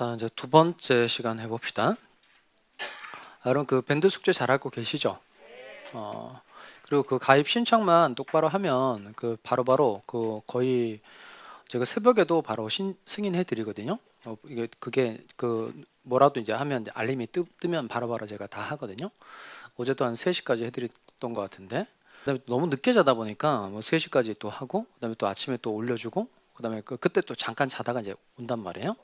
자 이제 두 번째 시간 해봅시다. 여러분 그 밴드 숙제 잘하고 계시죠? 어 그리고 그 가입 신청만 똑바로 하면 그 바로바로 그 거의 제가 새벽에도 바로 신, 승인해드리거든요. 어, 이게 그게 그 뭐라도 이제 하면 이제 알림이 뜨, 면 바로바로 제가 다 하거든요. 어제도 한 3시까지 해드렸던 것 같은데 그다음에 너무 늦게 자다 보니까 뭐 3시까지 또 하고 그다음에 또 아침에 또 올려주고 그다음에 그, 그때 또 잠깐 자다가 이제 온단 말이에요.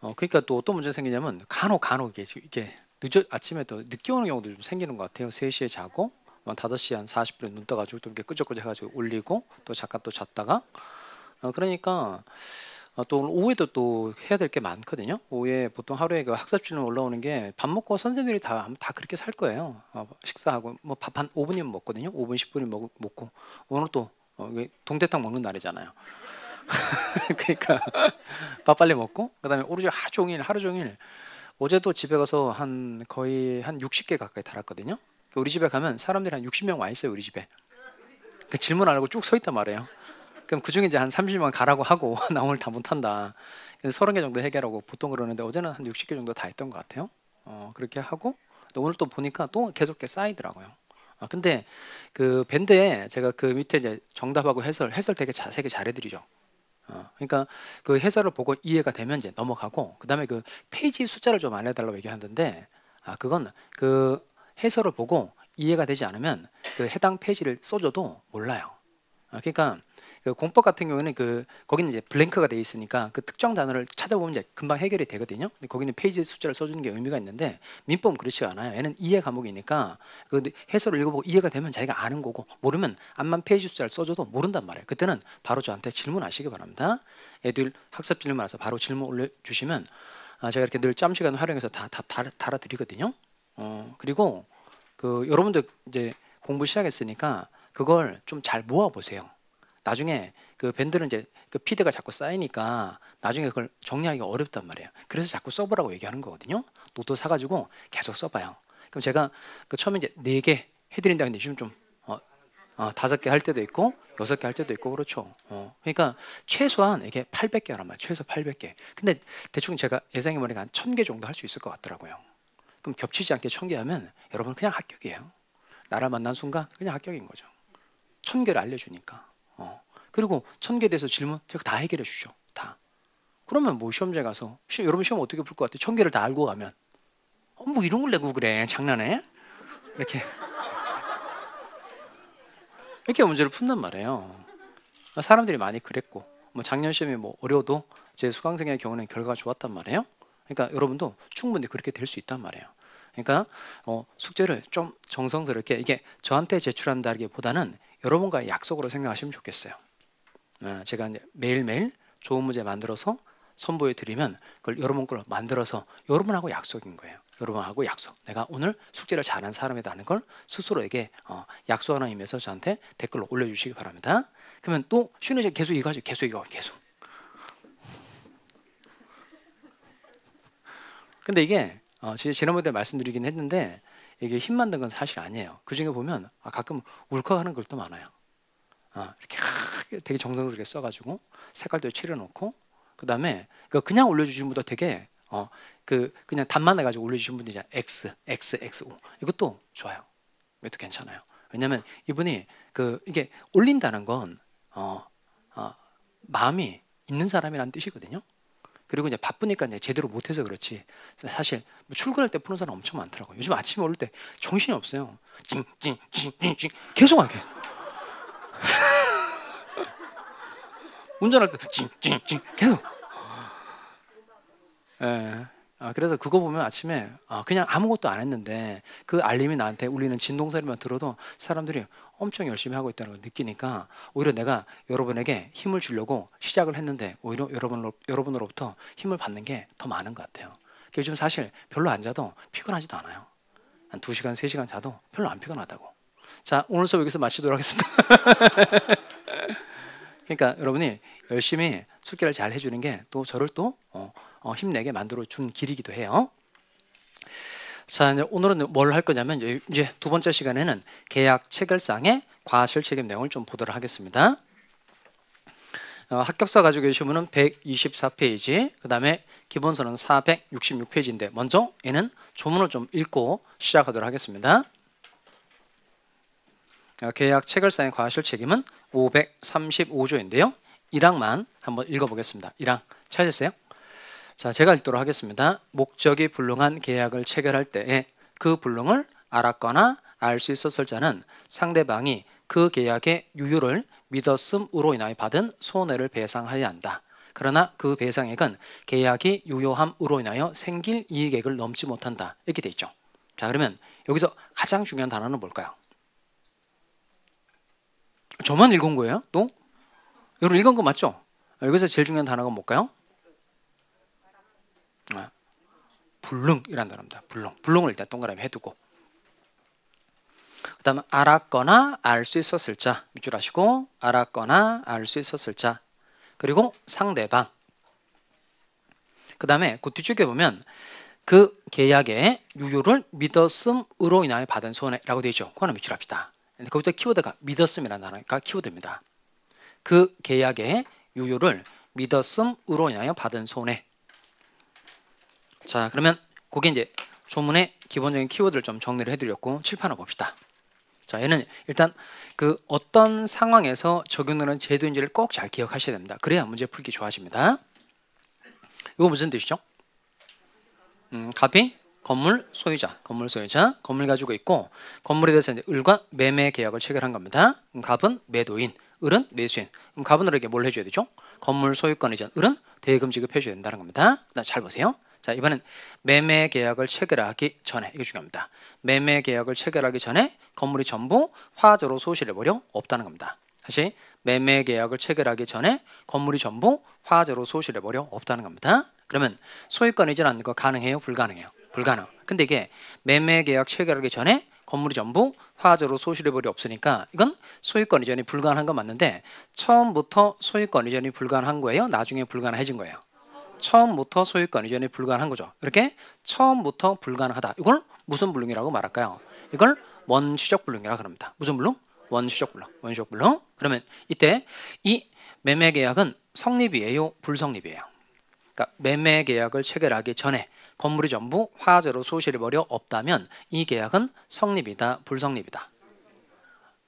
어, 그러니까 또 어떤 문제 생기냐면 간혹 간혹 이게 이게 늦어 아침에 또 늦게 오는 경우도 좀 생기는 것 같아요. 3시에 자고 뭐 한 5시 한 40분에 눈 떠가지고 또 이렇게 끄적끄적 해가지고 올리고 또 잠깐 또 잤다가 어, 그러니까 어, 또 오후에도 또 해야 될 게 많거든요. 오후에 보통 하루에 그 학습지는 올라오는 게 밥 먹고 선생님들이 다 다 그렇게 살 거예요. 어, 식사하고 뭐 밥한 5분이면 먹거든요. 5분 10분이 면 먹고 오늘 또 어, 동태탕 먹는 날이잖아요. 그러니까 밥 빨리 먹고 그다음에 오로지 하루 종일 하루 종일 어제도 집에 가서 한 거의 한 60개 가까이 달았거든요. 그러니까 우리 집에 가면 사람들이 한 60명 와 있어요 우리 집에. 그 질문 안 하고 쭉 서 있단 말이에요. 그럼 그 중에 이제 한 30명 가라고 하고 나 오늘 다 못한다. 그래서 30개 정도 해결하고 보통 그러는데 어제는 한 60개 정도 다 했던 것 같아요. 어, 그렇게 하고 또 오늘 또 보니까 또 계속 쌓이더라고요. 아 근데 그 밴드에 제가 그 밑에 이제 정답하고 해설 해설 되게 자세하게 잘해드리죠. 어, 그러니까 그 해설을 보고 이해가 되면 이제 넘어가고 그 다음에 그 페이지 숫자를 좀 알려달라고 얘기하는데 아 그건 그 해설을 보고 이해가 되지 않으면 그 해당 페이지를 써줘도 몰라요. 아, 그러니까 그 공법 같은 경우는 그 거기는 이제 블랭크가 돼 있으니까 그 특정 단어를 찾아보면 이제 금방 해결이 되거든요. 근데 거기는 페이지 숫자를 써주는 게 의미가 있는데 민법은 그렇지 않아요. 얘는 이해 과목이니까 그 해설을 읽어보고 이해가 되면 자기가 아는 거고 모르면 암만 페이지 숫자를 써줘도 모른단 말이에요. 그때는 바로 저한테 질문하시기 바랍니다. 애들 학습 질문 알아서 바로 질문 올려주시면 아, 제가 이렇게 늘 짬 시간 활용해서 다, 다 달아, 드리거든요 어, 그리고 그 여러분들 이제 공부 시작했으니까 그걸 좀 잘 모아보세요. 나중에 그 밴드는 이제 그 피드가 자꾸 쌓이니까 나중에 그걸 정리하기 어렵단 말이에요. 그래서 자꾸 써보라고 얘기하는 거거든요. 노트 사가지고 계속 써봐요. 그럼 제가 그 처음에 이제 네 개 해드린다 했는데 지금 좀 어, 어 다섯 개 할 때도 있고 여섯 개 할 때도 있고 그렇죠. 어, 그러니까 최소한 이게 800개란 말이에요. 최소 800개. 근데 대충 제가 예상해 보니까 한 1000개 정도 할 수 있을 것 같더라고요. 그럼 겹치지 않게 1000개 하면 여러분 그냥 합격이에요. 나라 만난 순간 그냥 합격인 거죠. 1000개를 알려 주니까. 그리고 천개 대해서 질문 제가 다 해결해 주죠. 다. 그러면 뭐 시험제 가서 시, 여러분 시험 어떻게 풀 것 같아요? 천 개를 다 알고 가면 어, 뭐 이런 걸 내고 그래 장난해? 이렇게 이렇게 문제를 푼단 말이에요. 사람들이 많이 그랬고 뭐 작년 시험이 뭐 어려도 제 수강생의 경우는 결과가 좋았단 말이에요. 그러니까 여러분도 충분히 그렇게 될 수 있단 말이에요. 그러니까 어, 숙제를 좀 정성스럽게 이게 저한테 제출한다기보다는 여러분과의 약속으로 생각하시면 좋겠어요. 어, 제가 매일매일 좋은 문제 만들어서 선보여 드리면 그걸 여러분 걸 만들어서 여러분하고 약속인 거예요. 여러분하고 약속. 내가 오늘 숙제를 잘하는 사람이다는 걸 스스로에게 어, 약속하는 의미에서 저한테 댓글로 올려주시기 바랍니다. 그러면 또 쉬는 시간 계속 이거 하죠. 계속 이거 계속. 근데 이게 어, 지난번에 말씀드리긴 했는데 이게 힘 만든 건 사실 아니에요. 그 중에 보면 아, 가끔 울컥하는 것도 많아요. 어, 이렇게 크게 되게 정성스럽게 써가지고 색깔도 칠해놓고 그 다음에 그냥 그 올려주신 분도 되게 어, 그 그냥 단만 해가지고 올려주신 분들이 X, X, X, O 이것도 좋아요. 이것도 괜찮아요. 왜냐면 이분이 그 이게 올린다는 건 어, 어, 마음이 있는 사람이라는 뜻이거든요. 그리고 이제 바쁘니까 이제 제대로 못해서 그렇지 사실 뭐 출근할 때 푸는 사람 엄청 많더라고요. 요즘 아침에 올를때 정신이 없어요. 찡찡찡찡찡 계속 하게. 운전할 때 찡찡찡 계속. 예. 아, 그래서 그거 보면 아침에 아, 그냥 아무것도 안 했는데 그 알림이 나한테 울리는 진동 소리만 들어도 사람들이 엄청 열심히 하고 있다는 걸 느끼니까 오히려 내가 여러분에게 힘을 주려고 시작을 했는데 오히려 여러분으로, 여러분으로부터 힘을 받는 게 더 많은 것 같아요. 요즘 사실 별로 안 자도 피곤하지도 않아요. 한 2시간, 3시간 자도 별로 안 피곤하다고. 자, 오늘 수업 여기서 마치도록 하겠습니다. 그러니까 여러분이 열심히 숙제를 잘 해주는 게 또 저를 또 어, 어, 힘내게 만들어 준 길이기도 해요. 자, 이제 오늘은 뭘 할 거냐면 이제 두 번째 시간에는 계약 체결상의 과실 책임 내용을 좀 보도록 하겠습니다. 어, 합격서 가지고 계신 분은 124페이지, 그 다음에 기본서는 466페이지인데 먼저 얘는 조문을 좀 읽고 시작하도록 하겠습니다. 어, 계약 체결상의 과실 책임은 535조인데요. 1항만 한번 읽어보겠습니다. 1항 찾으세요. 자, 제가 읽도록 하겠습니다. 목적이 불능한 계약을 체결할 때에 그 불능을 알았거나 알 수 있었을 자는 상대방이 그 계약의 유효를 믿었음으로 인하여 받은 손해를 배상하여야 한다. 그러나 그 배상액은 계약이 유효함으로 인하여 생길 이익액을 넘지 못한다. 이렇게 돼 있죠. 자, 그러면 여기서 가장 중요한 단어는 뭘까요? 저만 읽은 거예요? 또? 여러분 읽은 거 맞죠? 아, 여기서 제일 중요한 단어가 뭘까요? 아, 불능이란 단어입니다. 불능. 불능을 일단 동그라미 해두고 그 다음 알았거나 알 수 있었을 자 밑줄 하시고 알았거나 알 수 있었을 자 그리고 상대방 그 다음에 그 뒤쪽에 보면 그 계약의 유효를 믿었음으로 인하여 받은 손해라고 되어 있죠. 그거 하 밑줄 합시다. 거기서 키워드가 믿었음이라는 단어가 키워드입니다. 그 계약의 유효를 믿었음으로 인하여 받은 손해. 자, 그러면 그게 이제 조문의 기본적인 키워드를 좀 정리를 해드렸고 칠판을 봅시다. 자, 얘는 일단 그 어떤 상황에서 적용되는 제도인지를 꼭 잘 기억하셔야 됩니다. 그래야 문제 풀기 좋아집니다. 이거 무슨 뜻이죠? 음, 가피? 건물 소유자, 건물 소유자, 건물 가지고 있고 건물에 대해서 이제 을과 매매 계약을 체결한 겁니다. 갑은 매도인, 을은 매수인. 그럼 갑은 을에게 뭘 해줘야 되죠? 건물 소유권이전 을은 대금 지급해줘야 된다는 겁니다. 잘 보세요. 자 이번엔 매매 계약을 체결하기 전에 이게 중요합니다. 매매 계약을 체결하기 전에 건물이 전부 화재로 소실해버려 없다는 겁니다. 다시 매매 계약을 체결하기 전에 건물이 전부 화재로 소실해버려 없다는 겁니다. 그러면 소유권 이전 하는 거 가능해요? 불가능해요? 불가능. 근데 이게 매매 계약 체결하기 전에 건물이 전부 화재로 소실해버려 없으니까 이건 소유권 이전이 불가능한 건 맞는데 처음부터 소유권 이전이 불가능한 거예요? 나중에 불가능해진 거예요? 처음부터 소유권 이전이 불가능한 거죠. 이렇게 처음부터 불가능하다. 이걸 무슨 불능이라고 말할까요? 이걸 원시적 불능이라 그럽니다. 무슨 불능? 원시적 불능. 원시적 불능. 그러면 이때 이 매매 계약은 성립이에요? 불성립이에요? 그러니까 매매 계약을 체결하기 전에 건물이 전부 화재로 소실이 벌여 없다면 이 계약은 성립이다 불성립이다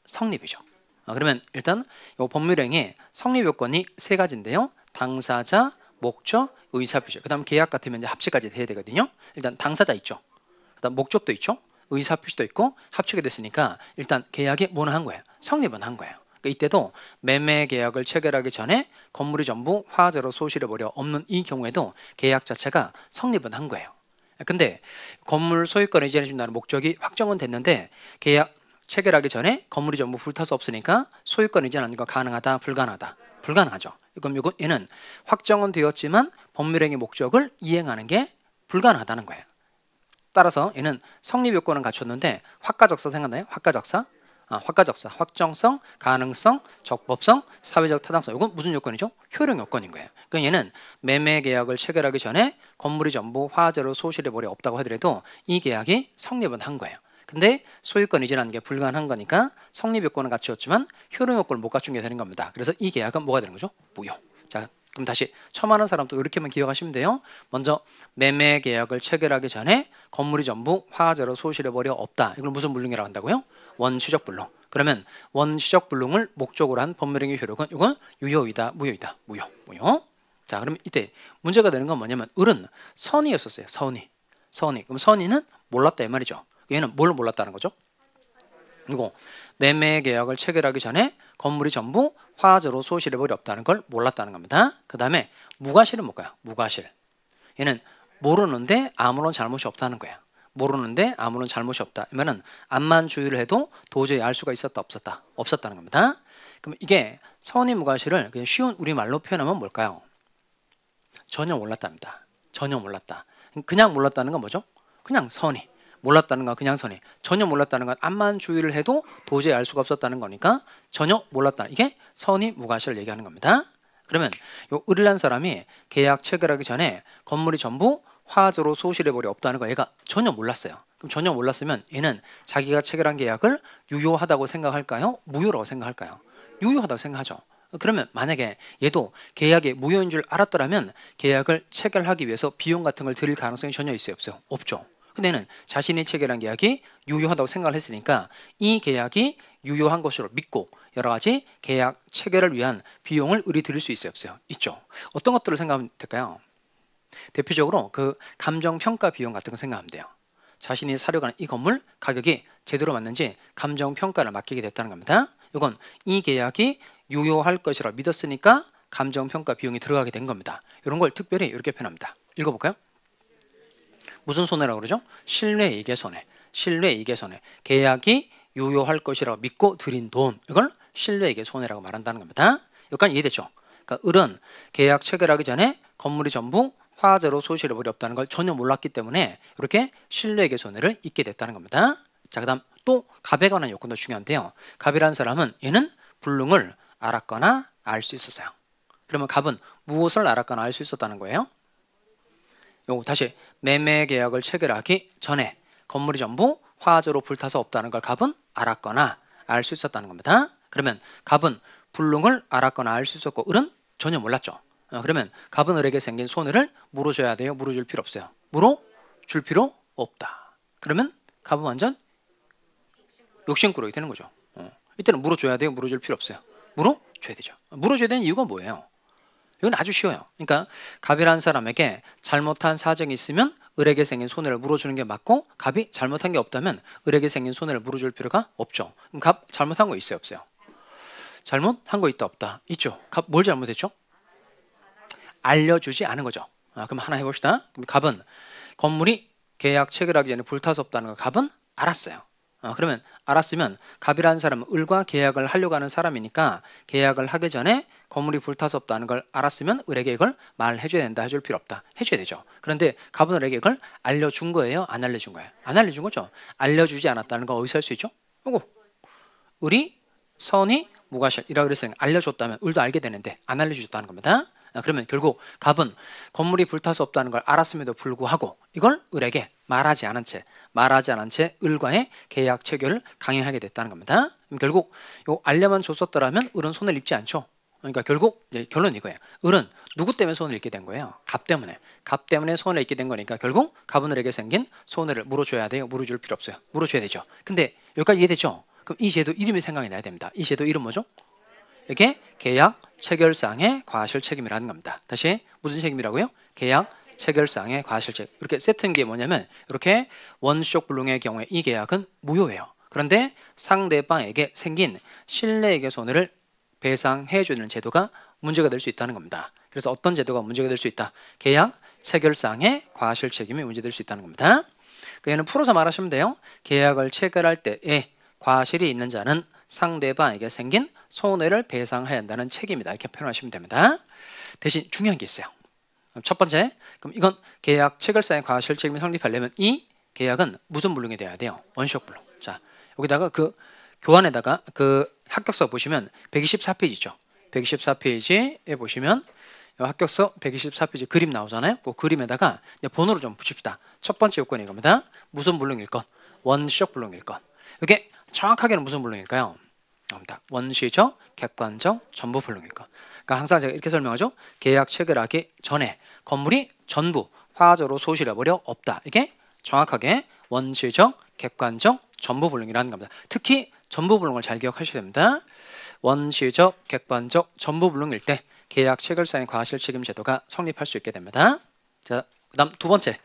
성립이죠 아, 그러면 일단 이 법률행위 성립 요건이 세 가지인데요 당사자 목적 의사표시 그 다음 계약 같으면 이제 합치까지 돼야 되거든요 일단 당사자 있죠 그다음 목적도 있죠 의사표시도 있고 합치게 됐으니까 일단 계약이 뭐는 한 거예요 성립은 한 거예요 그러니까 이때도 매매 계약을 체결하기 전에 건물이 전부 화재로 소실해버려 없는 이 경우에도 계약 자체가 성립은 한 거예요. 근데 건물 소유권을 이전해준다는 목적이 확정은 됐는데 계약 체결하기 전에 건물이 전부 불타서 없으니까 소유권 이전하는 거 가능하다 불가능하다 불가능하죠. 그럼 이건 얘는 확정은 되었지만 법률행위 목적을 이행하는 게 불가능하다는 거예요. 따라서 얘는 성립 요건은 갖췄는데 화가적사 생각나요? 화가적사 아, 확가적사, 확정성, 가능성, 적법성, 사회적 타당성 이건 무슨 요건이죠? 효력 요건인 거예요. 그러니까 얘는 매매 계약을 체결하기 전에 건물이 전부 화재로 소실해 버려 없다고 하더라도 이 계약이 성립은 한 거예요. 근데 소유권 이전하는 게 불가능한 거니까 성립 요건은 갖추었지만 효력 요건을 못 갖춘 게 되는 겁니다. 그래서 이 계약은 뭐가 되는 거죠? 무효. 자, 그럼 다시 처음 하는 사람도 이렇게만 기억하시면 돼요. 먼저 매매 계약을 체결하기 전에 건물이 전부 화재로 소실해버려 없다. 이걸 무슨 물능이라고 한다고요? 원시적불능 그러면 원시적불능을 목적으로 한법무행위 효력은 이건 유효이다, 무효이다, 무효, 무효. 자, 그러면 이때 문제가 되는 건 뭐냐면 을은 선의였었어요. 선의, 선의. 그럼 선의는 몰랐다 이 말이죠. 얘는 뭘 몰랐다는 거죠? 이거 매매 계약을 체결하기 전에 건물이 전부 화재로 소실해버리 없다는 걸 몰랐다는 겁니다. 그 다음에 무과실은 뭘까요? 무과실. 얘는 모르는데 아무런 잘못이 없다는 거예요 모르는데 아무런 잘못이 없다. 그러면은 암만 주의를 해도 도저히 알 수가 있었다 없었다 없었다는 겁니다. 그럼 이게 선의 무과실을 그냥 쉬운 우리 말로 표현하면 뭘까요? 전혀 몰랐답니다. 전혀 몰랐다. 그냥 몰랐다는 건 뭐죠? 그냥 선의. 몰랐다는 건 그냥 선의. 전혀 몰랐다는 건 암만 주의를 해도 도저히 알 수가 없었다는 거니까 전혀 몰랐다. 이게 선의 무과실을 얘기하는 겁니다. 그러면 이 을이라는 사람이 계약 체결하기 전에 건물이 전부 화학로 소실해버려 없다는 걸 애가 전혀 몰랐어요. 그럼 전혀 몰랐으면 얘는 자기가 체결한 계약을 유효하다고 생각할까요? 무효라고 생각할까요? 유효하다고 생각하죠. 그러면 만약에 얘도 계약이 무효인 줄 알았더라면 계약을 체결하기 위해서 비용 같은 걸 드릴 가능성이 전혀 있어요? 없어요? 없죠. 근데 는 자신이 체결한 계약이 유효하다고 생각을 했으니까 이 계약이 유효한 것으로 믿고 여러 가지 계약 체결을 위한 비용을 의리 드릴 수 있어요? 없어요? 있죠. 어떤 것들을 생각하면 될까요? 대표적으로 그 감정 평가 비용 같은 거 생각하면 돼요. 자신이 사려가는이 건물 가격이 제대로 맞는지 감정 평가를 맡기게 됐다는 겁니다. 이건 이 계약이 유효할 것이라 믿었으니까 감정 평가 비용이 들어가게 된 겁니다. 이런 걸 특별히 이렇게 표현합니다. 읽어볼까요? 무슨 손해라고 그러죠? 신뢰 이익의 손해. 신뢰 이익의 손해. 계약이 유효할 것이라 믿고 들인 돈 이걸 신뢰 이익의 손해라고 말한다는 겁니다. 약간 이해됐죠? 그러니까 을은 계약 체결하기 전에 건물이 전부 화재로 소실해버렸다는걸 전혀 몰랐기 때문에 이렇게 신뢰에게 손해를 입게 됐다는 겁니다. 자, 그 다음 또 갑에 관한 요건도 중요한데요. 갑이라는 사람은 얘는 불능을 알았거나 알 수 있었어요. 그러면 갑은 무엇을 알았거나 알 수 있었다는 거예요? 요 다시 매매 계약을 체결하기 전에 건물이 전부 화재로 불타서 없다는 걸 갑은 알았거나 알 수 있었다는 겁니다. 그러면 갑은 불능을 알았거나 알 수 있었고 을은 전혀 몰랐죠. 어, 그러면 갑은 을에게 생긴 손해를 물어줘야 돼요? 물어줄 필요 없어요. 물어줄 필요 없다. 그러면 갑은 완전 욕심꾸러기 되는 거죠. 어. 이때는 물어줘야 돼요? 물어줄 필요 없어요. 물어줘야 되죠. 물어줘야 되는 이유가 뭐예요? 이건 아주 쉬워요. 그러니까 갑이라는 사람에게 잘못한 사정이 있으면 을에게 생긴 손해를 물어주는 게 맞고 갑이 잘못한 게 없다면 을에게 생긴 손해를 물어줄 필요가 없죠. 그럼 갑 잘못한 거 있어요? 없어요? 잘못한 거 있다 없다? 있죠. 갑 뭘 잘못했죠? 알려주지 않은 거죠. 아, 그럼 하나 해봅시다. 갑은 건물이 계약 체결하기 전에 불타서 없다는 걸 갑은 알았어요. 아, 그러면 알았으면 갑이라는 사람은 을과 계약을 하려고 하는 사람이니까 계약을 하기 전에 건물이 불타서 없다는 걸 알았으면 을에게 이걸 말해줘야 된다 해줄 필요 없다 해줘야 되죠 그런데 갑은 을에게 이걸 알려준 거예요 안 알려준 거예요 안 알려준 거죠 알려주지 않았다는 거 어디서 할 수 있죠 요거 을이 선이 무과실이라 고 그랬으니까 알려줬다면 을도 알게 되는데 안알려주셨다는 겁니다 아, 그러면 결국 갑은 건물이 불탈 수 없다는 걸 알았음에도 불구하고 이걸 을에게 말하지 않은 채 말하지 않은 채 을과의 계약 체결을 강행하게 됐다는 겁니다. 결국 요 알려만 줬었더라면 을은 손을 입지 않죠. 그러니까 결국 결론 이거예요. 을은 누구 때문에 손을 입게 된 거예요? 갑 때문에. 갑 때문에 손을 입게 된 거니까 결국 갑은 을에게 생긴 손해를 물어줘야 돼요. 물어줄 필요 없어요. 물어줘야 되죠. 근데 여기까지 이해되죠? 그럼 이 제도 이름이 생각이 나야 됩니다. 이 제도 이름 뭐죠? 이게 계약 체결상의 과실 책임이라는 겁니다. 다시 무슨 책임이라고요? 계약 체결상의 과실 책임. 이렇게 세트인 게 뭐냐면 이렇게 원쇼 불능의 경우에 이 계약은 무효예요. 그런데 상대방에게 생긴 신뢰에게 손해를 배상해 주는 제도가 문제가 될 수 있다는 겁니다. 그래서 어떤 제도가 문제가 될 수 있다? 계약 체결상의 과실 책임이 문제될 수 있다는 겁니다. 그얘는 그러니까 풀어서 말하시면 돼요. 계약을 체결할 때에 과실이 있는 자는 상대방에게 생긴 손해를 배상해야 한다는 책임이다. 이렇게 표현하시면 됩니다. 대신 중요한 게 있어요. 첫 번째, 그럼 이건 계약 체결상의 과실책임이 성립하려면 이 계약은 무슨 물론이 돼야 돼요? 원시적 물론. 자, 여기다가 그 교환에다가 그 합격서 보시면 124페이지죠. 124페이지에 보시면 합격서 124페이지 그림 나오잖아요. 그 그림에다가 번호를 좀 붙입시다. 첫 번째 요건이 이겁니다. 무슨 물렁일 건? 원시적 물렁일 건. 이게 정확하게는 무슨 분류일까요? 원시적, 객관적, 전부 분류니까. 그러니까 항상 제가 이렇게 설명하죠. 계약 체결하기 전에 건물이 전부 화저로 소실해버려 없다. 이게 정확하게 원시적, 객관적, 전부 불능이라는 겁니다. 특히 전부 불능을 잘 기억하셔야 됩니다. 원시적, 객관적, 전부 불능일 때 계약 체결상의 과실 책임 제도가 성립할 수 있게 됩니다. 자, 그다음 두 번째.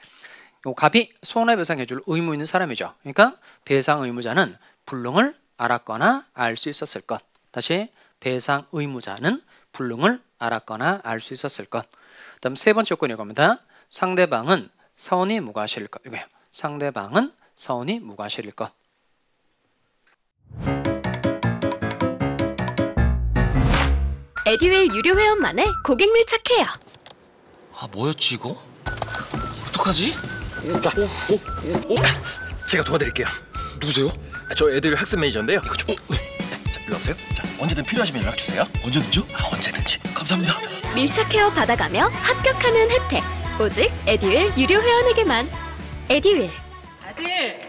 요 갑이 손해배상해줄 의무 있는 사람이죠. 그러니까 배상 의무자는 불능을 알았거나 알 수 있었을 것. 다시 배상 의무자는 불능을 알았거나 알 수 있었을 것. 그다음 세 번째 조건이 겁니다. 상대방은 서운이무과실 것. 이거예요. 상대방은 서운이 무과실일 것. 에듀웰 유료 회원만의 고객 밀착해요. 아 뭐였지 이거? 어떡하지? 자, 오, 오, 오. 제가 도와드릴게요. 누구세요? 저 애들 학습 매니저인데요. 이거 좀. 자, 일로 와세요 자, 언제든 필요하시면 연락 주세요. 언제든지 아, 언제든지. 감사합니다. 밀착케어 받아가며 합격하는 혜택. 오직 에듀윌 유료 회원에게만. 에듀윌. 아들.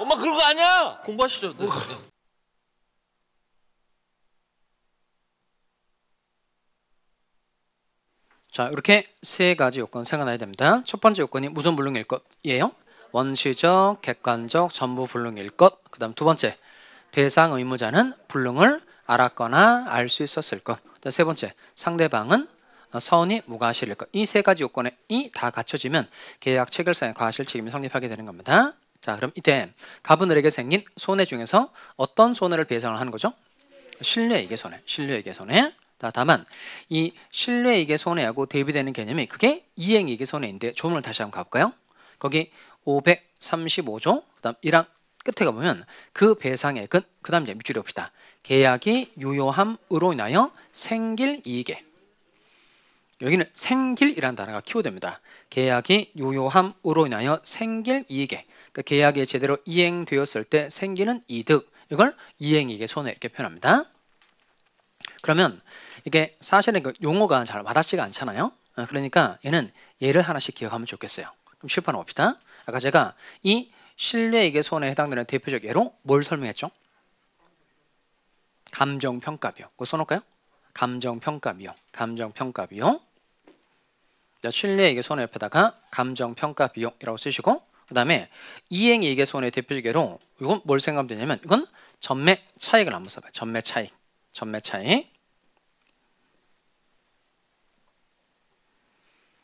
엄마 그런 거 아니야. 공부하시죠. 네. 어. 자 이렇게 세 가지 요건 생각나야 됩니다. 첫 번째 요건이 무선불능일 것이에요. 원시적, 객관적, 전부 불능일 것. 그 다음 두 번째, 배상 의무자는 불능을 알았거나 알 수 있었을 것. 세 번째, 상대방은 선이 무과실일 것. 이 세 가지 요건이 다 갖춰지면 계약 체결상의 과실 책임이 성립하게 되는 겁니다. 자, 그럼 이때 가분들에게 생긴 손해 중에서 어떤 손해를 배상을 하는 거죠? 신뢰에게 손해, 신뢰에게 손해. 자, 다만 이 신뢰에게 손해하고 대비되는 개념이 그게 이행에게 손해인데 조문을 다시 한번 가볼까요? 거기 535조 그다음 1항 끝에 가보면 그 배상액은 그 다음 이제 밑줄이 봅시다. 계약이 유효함으로 인하여 생길 이익에 여기는 생길이라는 단어가 키워드입니다. 계약이 유효함으로 인하여 생길 이익에 그 그러니까 계약이 제대로 이행되었을 때 생기는 이득 이걸 이행이익의 손해 이렇게 표현합니다. 그러면 이게 사실은 그 용어가 잘 와닿지가 않잖아요. 아, 그러니까 얘는 예를 하나씩 기억하면 좋겠어요. 그럼 실판 봅시다. 아까 제가 이 신뢰에게 손해에 해당되는 대표적 예로 뭘 설명했죠? 감정평가 비용. 그거 써놓을까요? 감정평가 비용. 감정평가 비용. 자, 신뢰에게 손해 옆에다가 감정평가 비용이라고 쓰시고 그 다음에 이행이익의 손해 대표적 예로 이건 뭘 생각하면 되냐면 이건 전매 차익을 한번 써봐요. 전매 차익. 전매 차익.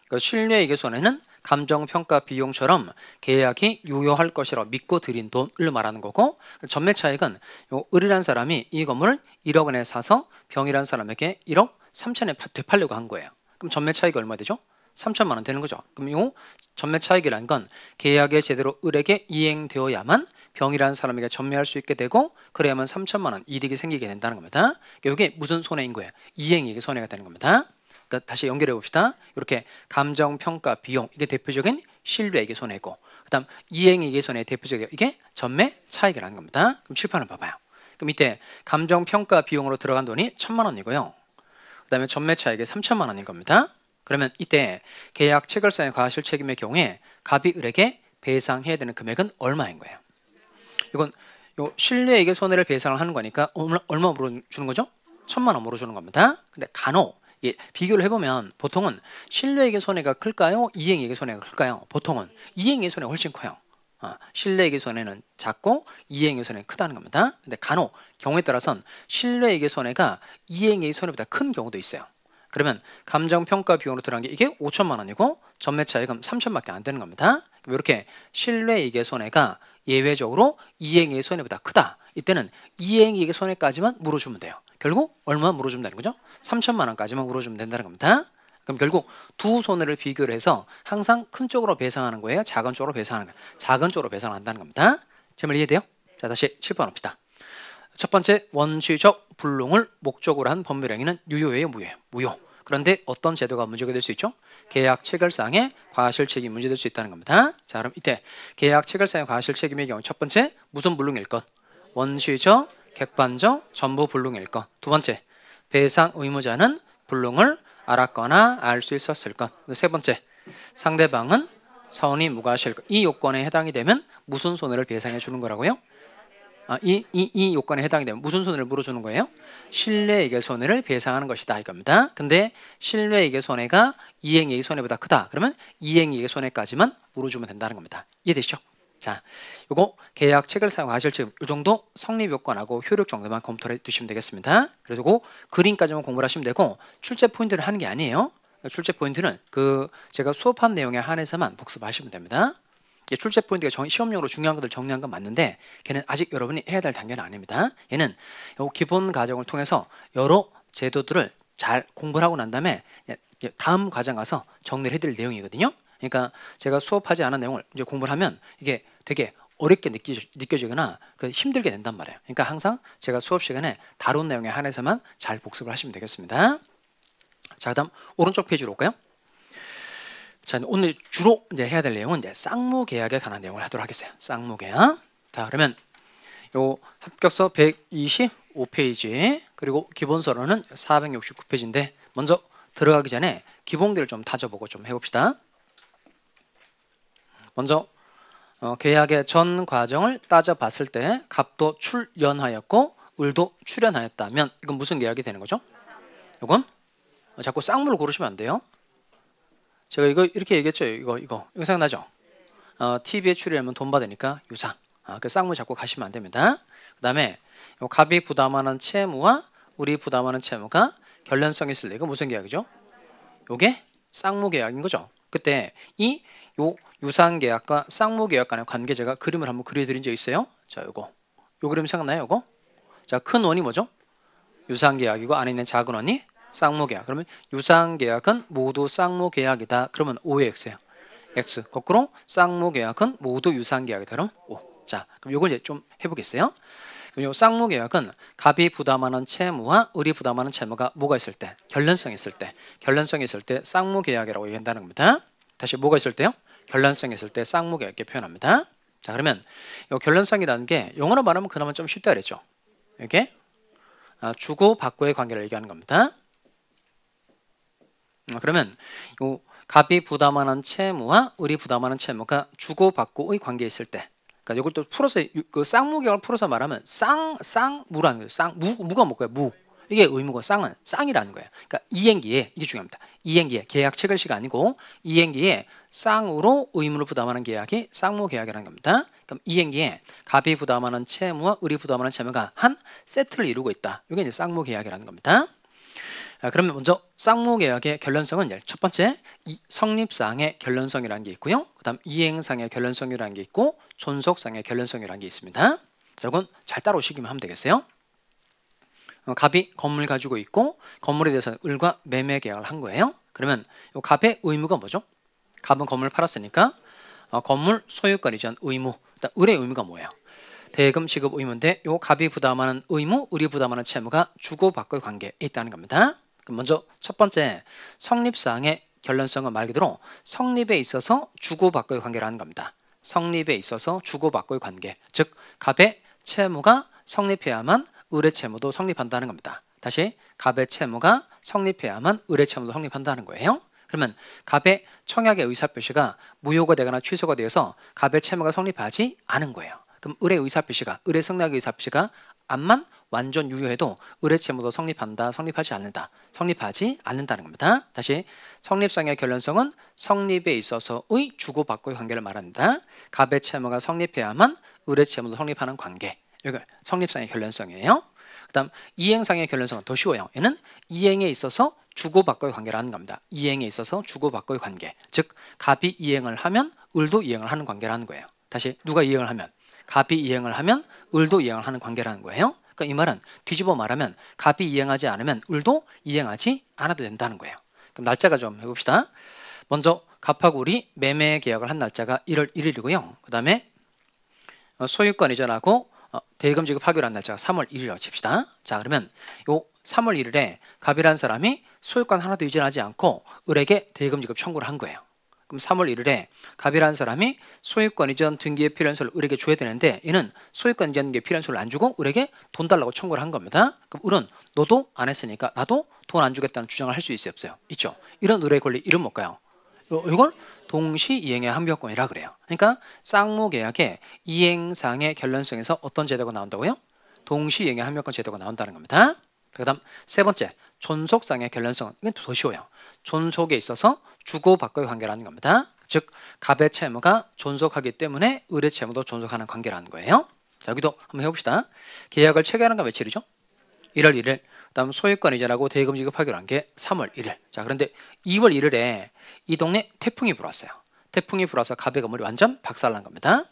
그 신뢰에게 손해는 감정평가 비용처럼 계약이 유효할 것이라 믿고 드린 돈을 말하는 거고 그 전매 차익은 요 을이란 사람이 이 건물을 1억 원에 사서 병이란 사람에게 1억 3천에 되팔려고 한 거예요. 그럼 전매 차익이 얼마 되죠? 3천만 원 되는 거죠. 그럼 이 전매 차익이란 건계약에 제대로 을에게 이행되어야만 병이라는 사람에게 전매할 수 있게 되고 그래야만 3천만 원 이득이 생기게 된다는 겁니다. 이게 무슨 손해인 거예요? 이행이익의 손해가 되는 겁니다. 그러니까 다시 연결해 봅시다. 이렇게 감정 평가 비용 이게 대표적인 신뢰에게 손해고 그다음 이행액의 손해 대표적인 이게 전매 차익이라는 겁니다. 그럼 칠판을 봐봐요. 그럼 밑에 감정 평가 비용으로 들어간 돈이 천만 원이고요. 그다음에 전매 차익이 삼천만 원인 겁니다. 그러면 이때 계약 체결상의 과실 책임의 경우에 갑이 을에게 배상해야 되는 금액은 얼마인 거예요? 이건 요 신뢰에게 손해를 배상을 하는 거니까 얼마 물어 주는 거죠? 천만 원 물어 주는 겁니다. 근데 간혹 예, 비교를 해보면 보통은 신뢰에게 손해가 클까요? 이행에게 손해가 클까요? 보통은 이행의 손해가 훨씬 커요. 어, 신뢰에게 손해는 작고 이행의 손해는 크다는 겁니다. 근데 간혹 경우에 따라선 신뢰에게 손해가 이행의 손해보다 큰 경우도 있어요. 그러면 감정평가 비용으로 들어간 게 이게 5천만 원이고 전매차액은 3천밖에 안 되는 겁니다. 이렇게 신뢰에게 손해가 예외적으로 이행의 손해보다 크다. 이때는 이행이익의 손해까지만 물어주면 돼요. 결국 얼마 물어준다는 거죠? 3천만 원까지만 물어주면 된다는 겁니다. 그럼 결국 두 손해를 비교를 해서 항상 큰 쪽으로 배상하는 거예요? 작은 쪽으로 배상하는 거예요? 작은 쪽으로 배상한다는 겁니다. 제 말 이해돼요? 자 다시 7번 합시다. 첫 번째 원시적 불능을 목적으로 한 법률 행위는 유효예요 무효예요? 무효. 그런데 어떤 제도가 문제가 될 수 있죠? 계약 체결상의 과실 책임 문제 될수 있다는 겁니다. 자 그럼 이때 계약 체결상의 과실 책임의 경우 첫 번째 무슨 불능일 것? 원시적 객관적 전부 불능일 것. 두 번째, 배상 의무자는 불능을 알았거나 알 수 있었을 것. 네, 세 번째, 상대방은 선이 무과실 것. 이 요건에 해당이 되면 무슨 손해를 배상해 주는 거라고요? 아, 이, 이, 이 요건에 해당이 되면 무슨 손해를 물어주는 거예요? 신뢰에게 손해를 배상하는 것이다 이겁니다. 근데 신뢰에게 손해가 이행에게 손해보다 크다. 그러면 이행에게 손해까지만 물어주면 된다는 겁니다. 이해되시죠? 자, 요거 계약책을 사용하실지 요 정도 성립 요건하고 효력 정도만 검토를 해 두시면 되겠습니다. 그리고 그림까지만 공부를 하시면 되고 출제 포인트를 하는 게 아니에요. 출제 포인트는 그 제가 수업한 내용에 한해서만 복습하시면 됩니다. 이제 출제 포인트가 정, 시험용으로 중요한 것들 정리한 건 맞는데 걔는 아직 여러분이 해야 될 단계는 아닙니다. 얘는 요 기본 과정을 통해서 여러 제도들을 잘 공부를 하고 난 다음에 다음 과정 가서 정리를 해드릴 내용이거든요. 그러니까 제가 수업하지 않은 내용을 이제 공부를 하면 이게 되게 어렵게 느껴지, 거나그 힘들게 된단 말이에요. 그러니까 항상 제가 수업 시간에 다룬 내용에 한해서만 잘 복습을 하시면 되겠습니다. 자, 그 다음 오른쪽 페이지로 올까요? 자, 오늘 주로 이제 해야 될 내용은 이제 쌍무 계약에 관한 내용을 하도록 하겠습니다 쌍무 계약. 자, 그러면 요 합격서 125페이지 그리고 기본서로는 469페이지인데 먼저 들어가기 전에 기본기를 좀 다져보고 좀 해봅시다. 먼저 어, 계약의 전 과정을 따져봤을 때 갑도 출연하였고 을도 출연하였다면 이건 무슨 계약이 되는 거죠? 이건 어, 자꾸 쌍물을 고르시면 안 돼요. 제가 이거 이렇게 얘기했죠. 이거 이거 이거 생각나죠? 어, TV에 출연하면 돈 받으니까 유상. 아, 그 쌍물 잡고 가시면 안 됩니다. 그다음에 갑이 부담하는 채무와 우리 부담하는 채무가 결연성이 있을 때 이거 무슨 계약이죠? 요게 쌍무 계약인 거죠. 그때 이요 유상계약과 쌍무계약 간의 관계 제가 그림을 한번 그려드린 적 있어요. 자, 요거. 요 그림 생각나요? 요거? 자, 큰 원이 뭐죠? 유상계약이고 안에 있는 작은 원이 쌍무계약. 그러면 유상계약은 모두 쌍무계약이다. 그러면 o x 예요 x. 거꾸로 쌍무계약은 모두 유상계약이다. 그러면 자, 그럼 요걸 이제 좀 해보겠어요. 그럼 요 쌍무계약은 갑이 부담하는 채무와 을이 부담하는 채무가 뭐가 있을 때? 결련성이 있을 때. 결련성이 있을 때 쌍무계약이라고 얘기한다는 겁니다. 다시 뭐가 있을 때요? 결란성 있을때 쌍무게 이렇게 표현합니다. 자 그러면 이 결란성이라는 게 영어로 말하면 그나마 좀 쉽다 그랬죠. 이렇게 아, 주고 받고의 관계를 얘기하는 겁니다. 아, 그러면 이 갑이 부담하는 채무와 을이 부담하는 채무가 그러니까 주고 받고의 관계에 있을 때 그러니까 이걸 또 풀어서 그 쌍무경을 풀어서 말하면 쌍 쌍무라는 거예요. 쌍무 무가 뭐가요? 무. 이게 의무고 쌍은 쌍이라는 거예요. 그러니까 이행기에 이게 중요합니다. 이행기에 계약 체결 시가 아니고 이행기에 쌍으로 의무를 부담하는 계약이 쌍무 계약이라는 겁니다. 그럼 이행기에 갑이 부담하는 채무와 을이 부담하는 채무가 한 세트를 이루고 있다. 이게 이제 쌍무 계약이라는 겁니다. 자, 그러면 먼저 쌍무 계약의 결론성은 첫 번째 성립상의 결론성이라는 게 있고요. 그다음 이행상의 결론성이라는 게 있고 존속상의 결론성이라는 게 있습니다. 자, 이건 잘 따라오시기만 하면 되겠어요. 갑이 어, 건물 가지고 있고 건물에 대해서 을과 매매 계약을 한 거예요. 그러면 이 갑의 의무가 뭐죠? 갑은 건물 팔았으니까 어, 건물 소유권이 전 의무, 을의 의무가 뭐예요? 대금 지급 의무인데 이 갑이 부담하는 의무, 을이 부담하는 채무가 주고받고의 관계에 있다는 겁니다. 그럼 먼저 첫 번째 성립사항의 결론성은 말 그대로 성립에 있어서 주고받고의 관계라는 겁니다. 성립에 있어서 주고받고의 관계, 즉 갑의 채무가 성립해야만 을의 채무도 성립한다는 겁니다. 다시 갑의 채무가 성립해야만 을의 채무도 성립한다는 거예요. 그러면 갑의 청약의 의사표시가 무효가 되거나 취소가 되어서 갑의 채무가 성립하지 않은 거예요. 그럼 을의 의사표시가 을의 승낙의 의사표시가 암만 완전 유효해도 을의 채무도 성립한다, 성립하지 않는다, 성립하지 않는다는 겁니다. 다시 성립상의 결론성은 성립에 있어서의 주고받고의 관계를 말합니다. 갑의 채무가 성립해야만 을의 채무도 성립하는 관계. 여기 성립상의 결련성이에요. 그다음 이행상의 결론성은 더 쉬워요. 얘는 이행에 있어서 주고받고의 관계라는 겁니다. 이행에 있어서 주고받고의 관계. 즉 갑이 이행을 하면 을도 이행을 하는 관계라는 거예요. 다시 누가 이행을 하면 갑이 이행을 하면 을도 이행을 하는 관계라는 거예요. 그러니까 이 말은 뒤집어 말하면 갑이 이행하지 않으면 을도 이행하지 않아도 된다는 거예요. 그럼 날짜가 좀 해봅시다. 먼저 갑하고 우리 매매 계약을 한 날짜가 1월 1일이고요. 그 다음에 어, 소유권 이전하고 어, 대금 지급 하기로한 날짜가 3월 1일이라고 칩시다. 자 그러면 요 3월 1일에 갑이라는 사람이 소유권 하나도 이전하지 않고 을에게 대금 지급 청구를 한 거예요. 그럼 3월 1일에 갑이라는 사람이 소유권 이전 등기의 필요한서를 을에게 줘야 되는데 얘는 소유권 이전 등기의 필요한서를 안 주고 을에게 돈 달라고 청구를 한 겁니다. 그럼 을은 너도 안 했으니까 나도 돈 안 주겠다는 주장을 할 수 있어요 없어요? 있죠. 이런 을의 권리 이름 뭘까요? 이걸 어, 동시 이행의 합의요건이라 그래요. 그러니까 쌍무 계약의 이행상의 결론성에서 어떤 제도가 나온다고요? 동시 이행의 합의요건 제도가 나온다는 겁니다. 그다음 세 번째 존속상의 결론성 이건 더 쉬워요. 존속에 있어서 주고받고의 관계라는 겁니다. 즉 갑의 채무가 존속하기 때문에 을의 채무도 존속하는 관계라는 거예요. 자, 여기도 한번 해봅시다. 계약을 체결한 건 며칠이죠? 1월 1일 그다음 소유권 이전하고 대금 지급하기로 한 게 3월 1일 자 그런데 2월 1일에 이 동네 태풍이 불었어요 태풍이 불어서 가베 건물이 완전 박살난 겁니다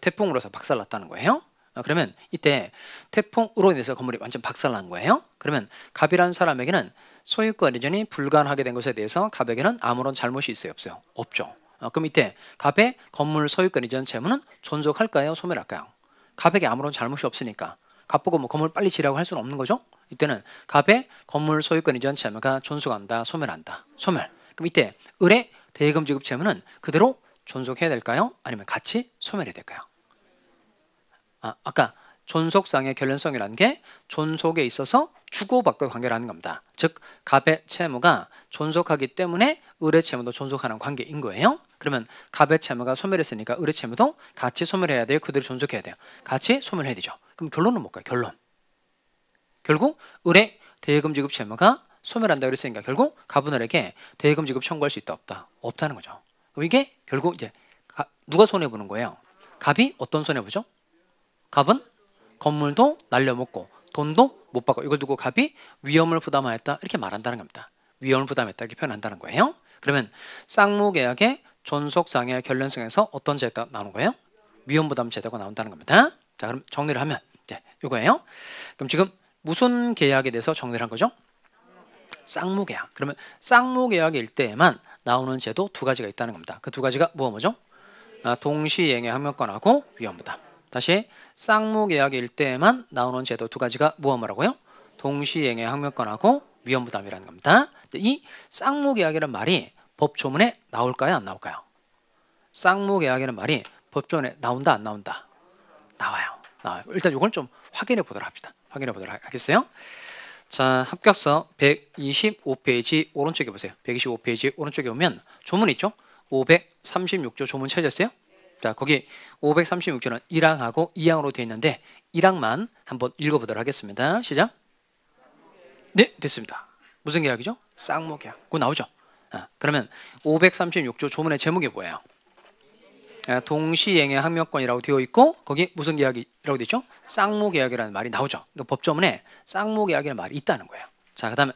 태풍으로서 박살났다는 거예요 아, 그러면 이때 태풍으로 인해서 건물이 완전 박살난 거예요 그러면 갑이라는 사람에게는 소유권 이전이 불가능하게 된 것에 대해서 갑에게는 아무런 잘못이 있어요 없어요 없죠 아, 그럼 이때 갑의 건물 소유권 이전 채무는 존속할까요 소멸할까요 갑에게 아무런 잘못이 없으니까 갑보고 뭐 건물 빨리 지라고 할 수는 없는 거죠. 이때는 갑의 건물 소유권 이전 채무가 존속한다, 소멸한다, 소멸. 그럼 이때 을의 대금 지급 채무는 그대로 존속해야 될까요? 아니면 같이 소멸해야 될까요? 아, 아까 존속상의 결연성이라는 게 존속에 있어서 주고받고 관계라는 겁니다. 즉 갑의 채무가 존속하기 때문에 을의 채무도 존속하는 관계인 거예요. 그러면 갑의 채무가 소멸했으니까 을의 채무도 같이 소멸해야 돼요. 그대로 존속해야 돼요. 같이 소멸해야 되죠. 그럼 결론은 뭘까요? 결론. 결국 을의 대금 지급 채무가 소멸한다 그랬으니까 결국 가분을에게 대금 지급 청구할 수 있다 없다 없다는 거죠. 그럼 이게 결국 이제 가, 누가 손해 보는 거예요? 갑이 어떤 손해 보죠? 갑은 건물도 날려먹고 돈도 못 받고 이걸 두고 갑이 위험을 부담하였다 이렇게 말한다는 겁니다. 위험을 부담했다 이렇게 표현한다는 거예요. 그러면 쌍무계약의 존속상해 결론성에서 어떤 제가 나오는 거예요? 위험부담 제도가 나온다는 겁니다. 자 그럼 정리를 하면 이제 이거예요. 그럼 지금 무슨 계약에 대해서 정리를 한 거죠? 쌍무계약. 그러면 쌍무계약일 때에만 나오는 제도 두 가지가 있다는 겁니다. 그 두 가지가 뭐 뭐죠? 아, 동시행의 항명권하고 위험부담. 다시 쌍무계약일 때에만 나오는 제도 두 가지가 뭐 뭐라고요? 동시행의 항명권하고 위험부담이라는 겁니다. 이 쌍무계약이라는 말이 법조문에 나올까요? 안 나올까요? 쌍무계약이라는 말이 법조문에 나온다 안 나온다? 나와요. 나와요. 일단 이걸 좀 확인해 보도록 합시다. 확인해 보도록 하겠어요? 자, 합격서 125페이지 오른쪽에 보세요. 125페이지 오른쪽에 오면 조문 있죠? 536조 조문 찾았어요? 자, 거기 536조는 1항하고 2항으로 되어 있는데 1항만 한번 읽어보도록 하겠습니다. 시작. 네, 됐습니다. 무슨 계약이죠? 쌍모 계약. 그 나오죠? 아, 그러면 536조 조문의 제목이 뭐예요? 동시행의 항명권이라고 되어 있고 거기 무슨 계약이라고 되죠 쌍무계약이라는 말이 나오죠. 그러니까 법조문에 쌍무계약이라는 말이 있다는 거예요. 자, 그 다음에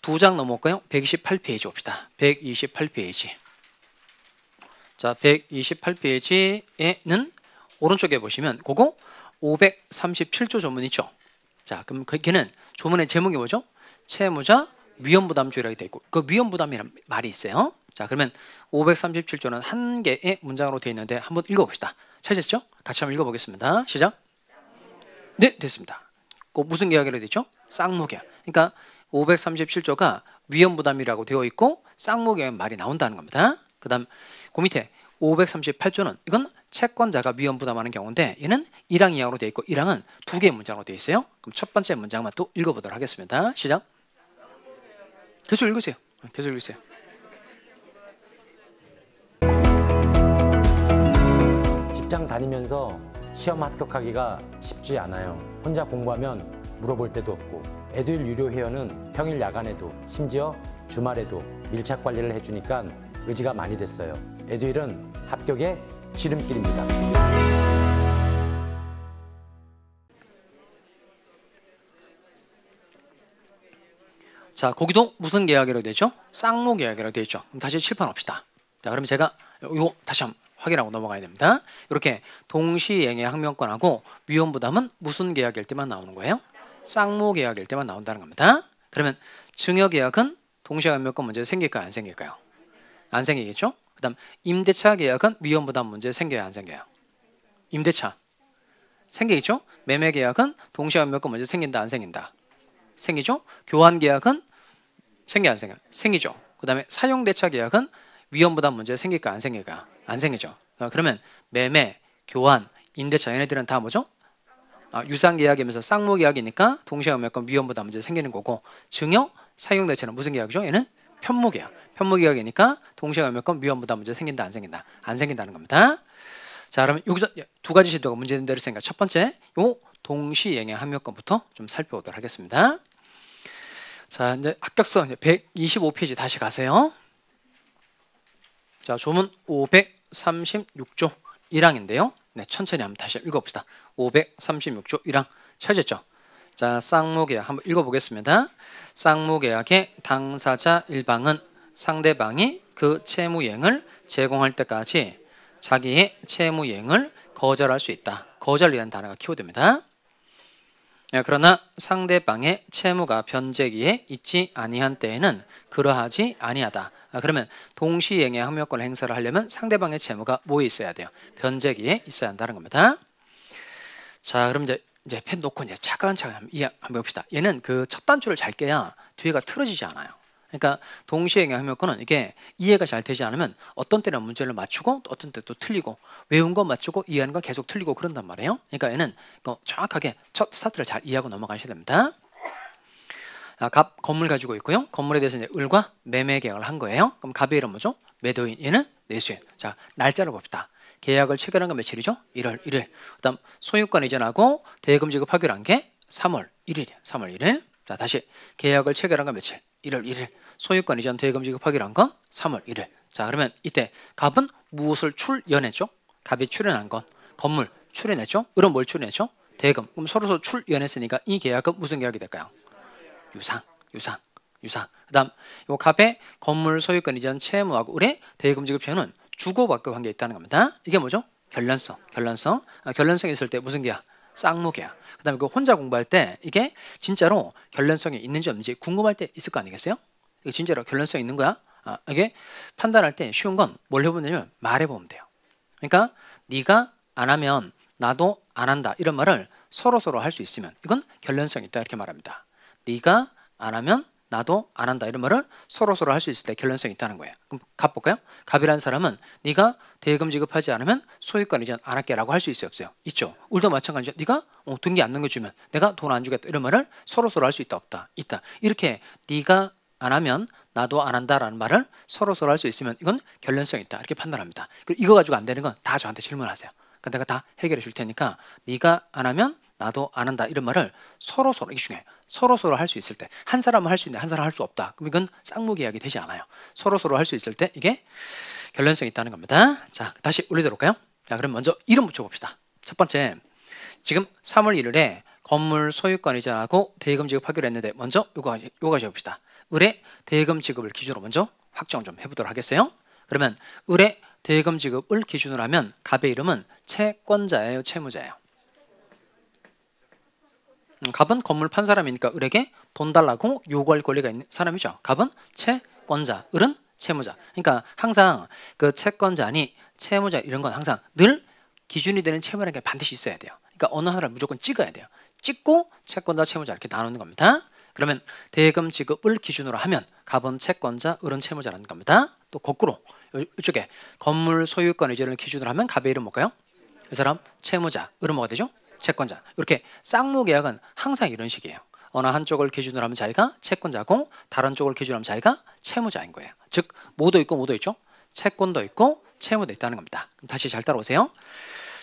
두 장 넘어올까요? 128페이지 봅시다. 128페이지. 자, 128페이지에는 오른쪽에 보시면 그거 537조 조문 있죠? 자, 그럼 그, 걔는 조문의 제목이 뭐죠? 채무자 위험부담주의라고 되어 있고 그 위험부담이란 말이 있어요. 자 그러면 537조는 한 개의 문장으로 되어 있는데 한번 읽어봅시다. 찾으셨죠? 같이 한번 읽어보겠습니다. 시작. 네 됐습니다. 그 무슨 계약이라고 되죠? 쌍무계약. 그러니까 537조가 위험 부담이라고 되어 있고 쌍무계약 말이 나온다는 겁니다. 그다음 그 밑에 538조는 이건 채권자가 위험 부담하는 경우인데 얘는 1항 이하로 되어 있고 1항은 두 개의 문장으로 되어 있어요. 그럼 첫 번째 문장만 또 읽어보도록 하겠습니다. 시작. 계속 읽으세요. 계속 읽으세요. 직장 다니면서 시험 합격하기가 쉽지 않아요. 혼자 공부하면 물어볼 때도 없고 애들 유료 회원은 평일 야간에도 심지어 주말에도 밀착 관리를 해주니까 의지가 많이 됐어요. 애듀일은 합격의 지름길입니다. 자, 거기도 무슨 계약이라고 되죠? 쌍로 계약이라고 되어 있죠. 다시 칠판합시다. 자, 그럼 제가 이거 다시 한번 확인하고 넘어가야 됩니다. 이렇게 동시행의 항명권하고 위험부담은 무슨 계약일 때만 나오는 거예요? 쌍무 계약일 때만 나온다는 겁니다. 그러면 증여계약은 동시항명권 문제 생길까요? 안 생길까요? 안 생기겠죠? 그 다음 임대차 계약은 위험부담 문제 생겨요? 안 생겨요? 임대차 생기겠죠? 매매계약은 동시항명권 문제 생긴다? 안 생긴다? 생기죠? 교환계약은 생겨 안 생겨? 생기죠? 그 다음에 사용대차 계약은 위험부담 문제 생길까 안 생길까? 안 생기죠. 그러면 매매, 교환, 임대차 얘네들은 다 뭐죠? 아, 유상 계약이면서 쌍무 계약이니까 동시에 하면 약간 위험부담 문제 생기는 거고 증여, 사용 대체는 무슨 계약이죠? 얘는 편무 계약. 편무 계약이니까 동시에 하면 약간 위험부담 문제 생긴다 안 생긴다? 안 생긴다는 겁니다. 자 그러면 여기서 두 가지 시도가 문제된 데를 생각. 첫 번째, 요 동시 영향 합력권부터 좀 살펴보도록 하겠습니다. 자 이제 합격서 125페이지 다시 가세요. 자, 조문 536조 1항인데요. 네, 천천히 한번 다시 읽어봅시다. 536조 1항 찾았죠? 자, 쌍무계약 한번 읽어보겠습니다. 쌍무계약의 당사자 일방은 상대방이 그 채무행을 제공할 때까지 자기의 채무행을 거절할 수 있다. 거절이라는 단어가 키워드입니다. 네, 그러나 상대방의 채무가 변제기에 있지 아니한 때에는 그러하지 아니하다. 아, 그러면 동시행의 합력권 행사를 하려면 상대방의 채무가 뭐 있어야 돼요? 변제기에 있어야 한다는 겁니다. 자, 그럼 이제 이제 펜 놓고 이제 차근차근 한번 봅시다. 얘는 그 첫 단추를 잘 깨야 뒤에가 틀어지지 않아요. 그러니까 동시행의 합력권은 이게 이해가 잘 되지 않으면 어떤 때는 문제를 맞추고 어떤 때 또 틀리고 외운 거 맞추고 이해하는 거 계속 틀리고 그런단 말이에요. 그러니까 얘는 정확하게 첫 스타트를 잘 이해하고 넘어가셔야 됩니다. 아, 갑 건물 가지고 있고요. 건물에 대해서 이제 을과 매매 계약을 한 거예요. 그럼 갑의 이름 뭐죠? 매도인, 얘는 내수인. 자, 날짜를 봅시다. 계약을 체결한 건 며칠이죠? 1월 1일. 그다음 소유권 이전하고 대금 지급 하기로 한 게 3월 1일이에요. 3월 1일. 자, 다시 계약을 체결한 건 며칠? 1월 1일. 소유권 이전 대금 지급 하기로 한 건 3월 1일. 자, 그러면 이때 갑은 무엇을 출연했죠? 갑이 출연한 건 건물 출연했죠? 을은 뭘 출연했죠? 대금. 그럼 서로서 출연했으니까 이 계약은 무슨 계약이 될까요? 유상, 유상, 유상. 그다음 이 카페 건물 소유권 이전 채무하고 의뢰 대금지급 채무는 주고받고 관계 있다는 겁니다. 이게 뭐죠? 결란성, 결란성. 아, 결란성 있을 때 무슨 게야? 쌍목이야. 그다음에 그 혼자 공부할 때 이게 진짜로 결란성이 있는지 없는지 궁금할 때 있을 거 아니겠어요? 이게 진짜로 결란성 있는 거야? 아, 이게 판단할 때 쉬운 건 뭘 해보냐면 말해보면 돼요. 그러니까 네가 안 하면 나도 안 한다 이런 말을 서로서로 할 수 있으면 이건 결련성이 있다 이렇게 말합니다. 네가 안 하면 나도 안 한다 이런 말을 서로 서로 할 수 있을 때 결론성이 있다는 거예요. 그럼 갑 볼까요? 갑이라는 사람은 네가 대금 지급하지 않으면 소유권 이전 안 할게라고 할 수 있어요 없어요? 있죠. 울도 마찬가지죠. 네가 어, 등기 안 넘겨주면 내가 돈 안 주겠다 이런 말을 서로 서로 할 수 있다 없다 있다 이렇게 네가 안 하면 나도 안 한다라는 말을 서로 서로 할 수 있으면 이건 결론성이 있다 이렇게 판단합니다. 그리고 이거 가지고 안 되는 건 다 저한테 질문하세요. 그러니까 내가 다 해결해 줄 테니까 네가 안 하면 나도 안 한다 이런 말을 서로 서로 이게 중요해 서로 서로 할 수 있을 때 한 사람은 할 수 있는데 한 사람 은할수 없다 그럼 이건 쌍무계약이 되지 않아요 서로 서로 할 수 있을 때 이게 결론성이 있다는 겁니다 자 다시 올려드릴까요자 그럼 먼저 이름 붙여봅시다 첫 번째 지금 3월 1일에 건물 소유권 이전하고 대금 지급하기로 했는데 먼저 요거 요거 가져봅시다 을의 대금 지급을 기준으로 먼저 확정 좀 해보도록 하겠어요 그러면 을의 대금 지급을 기준으로 하면 갑의 이름은 채권자예요 채무자예요 음, 갑은 건물 판 사람이니까 을에게 돈 달라고 요구할 권리가 있는 사람이죠. 갑은 채권자, 을은 채무자. 그러니까 항상 그 채권자 아니 채무자 이런 건 항상 늘 기준이 되는 채무라는 게 반드시 있어야 돼요. 그러니까 어느 하나를 무조건 찍어야 돼요. 찍고 채권자, 채무자 이렇게 나누는 겁니다. 그러면 대금 지급을 기준으로 하면 갑은 채권자, 을은 채무자라는 겁니다. 또 거꾸로 이쪽에 건물 소유권 의전를 기준으로 하면 갑의 이름 뭘까요? 이 사람 채무자, 을은 뭐가 되죠? 채권자. 이렇게 쌍무 계약은 항상 이런 식이에요. 어느 한쪽을 기준으로 하면 자기가 채권자고 다른 쪽을 기준으로 하면 자기가 채무자인 거예요. 즉 뭐도 있고 뭐도 있죠. 채권도 있고 채무도 있다는 겁니다. 다시 잘 따라오세요.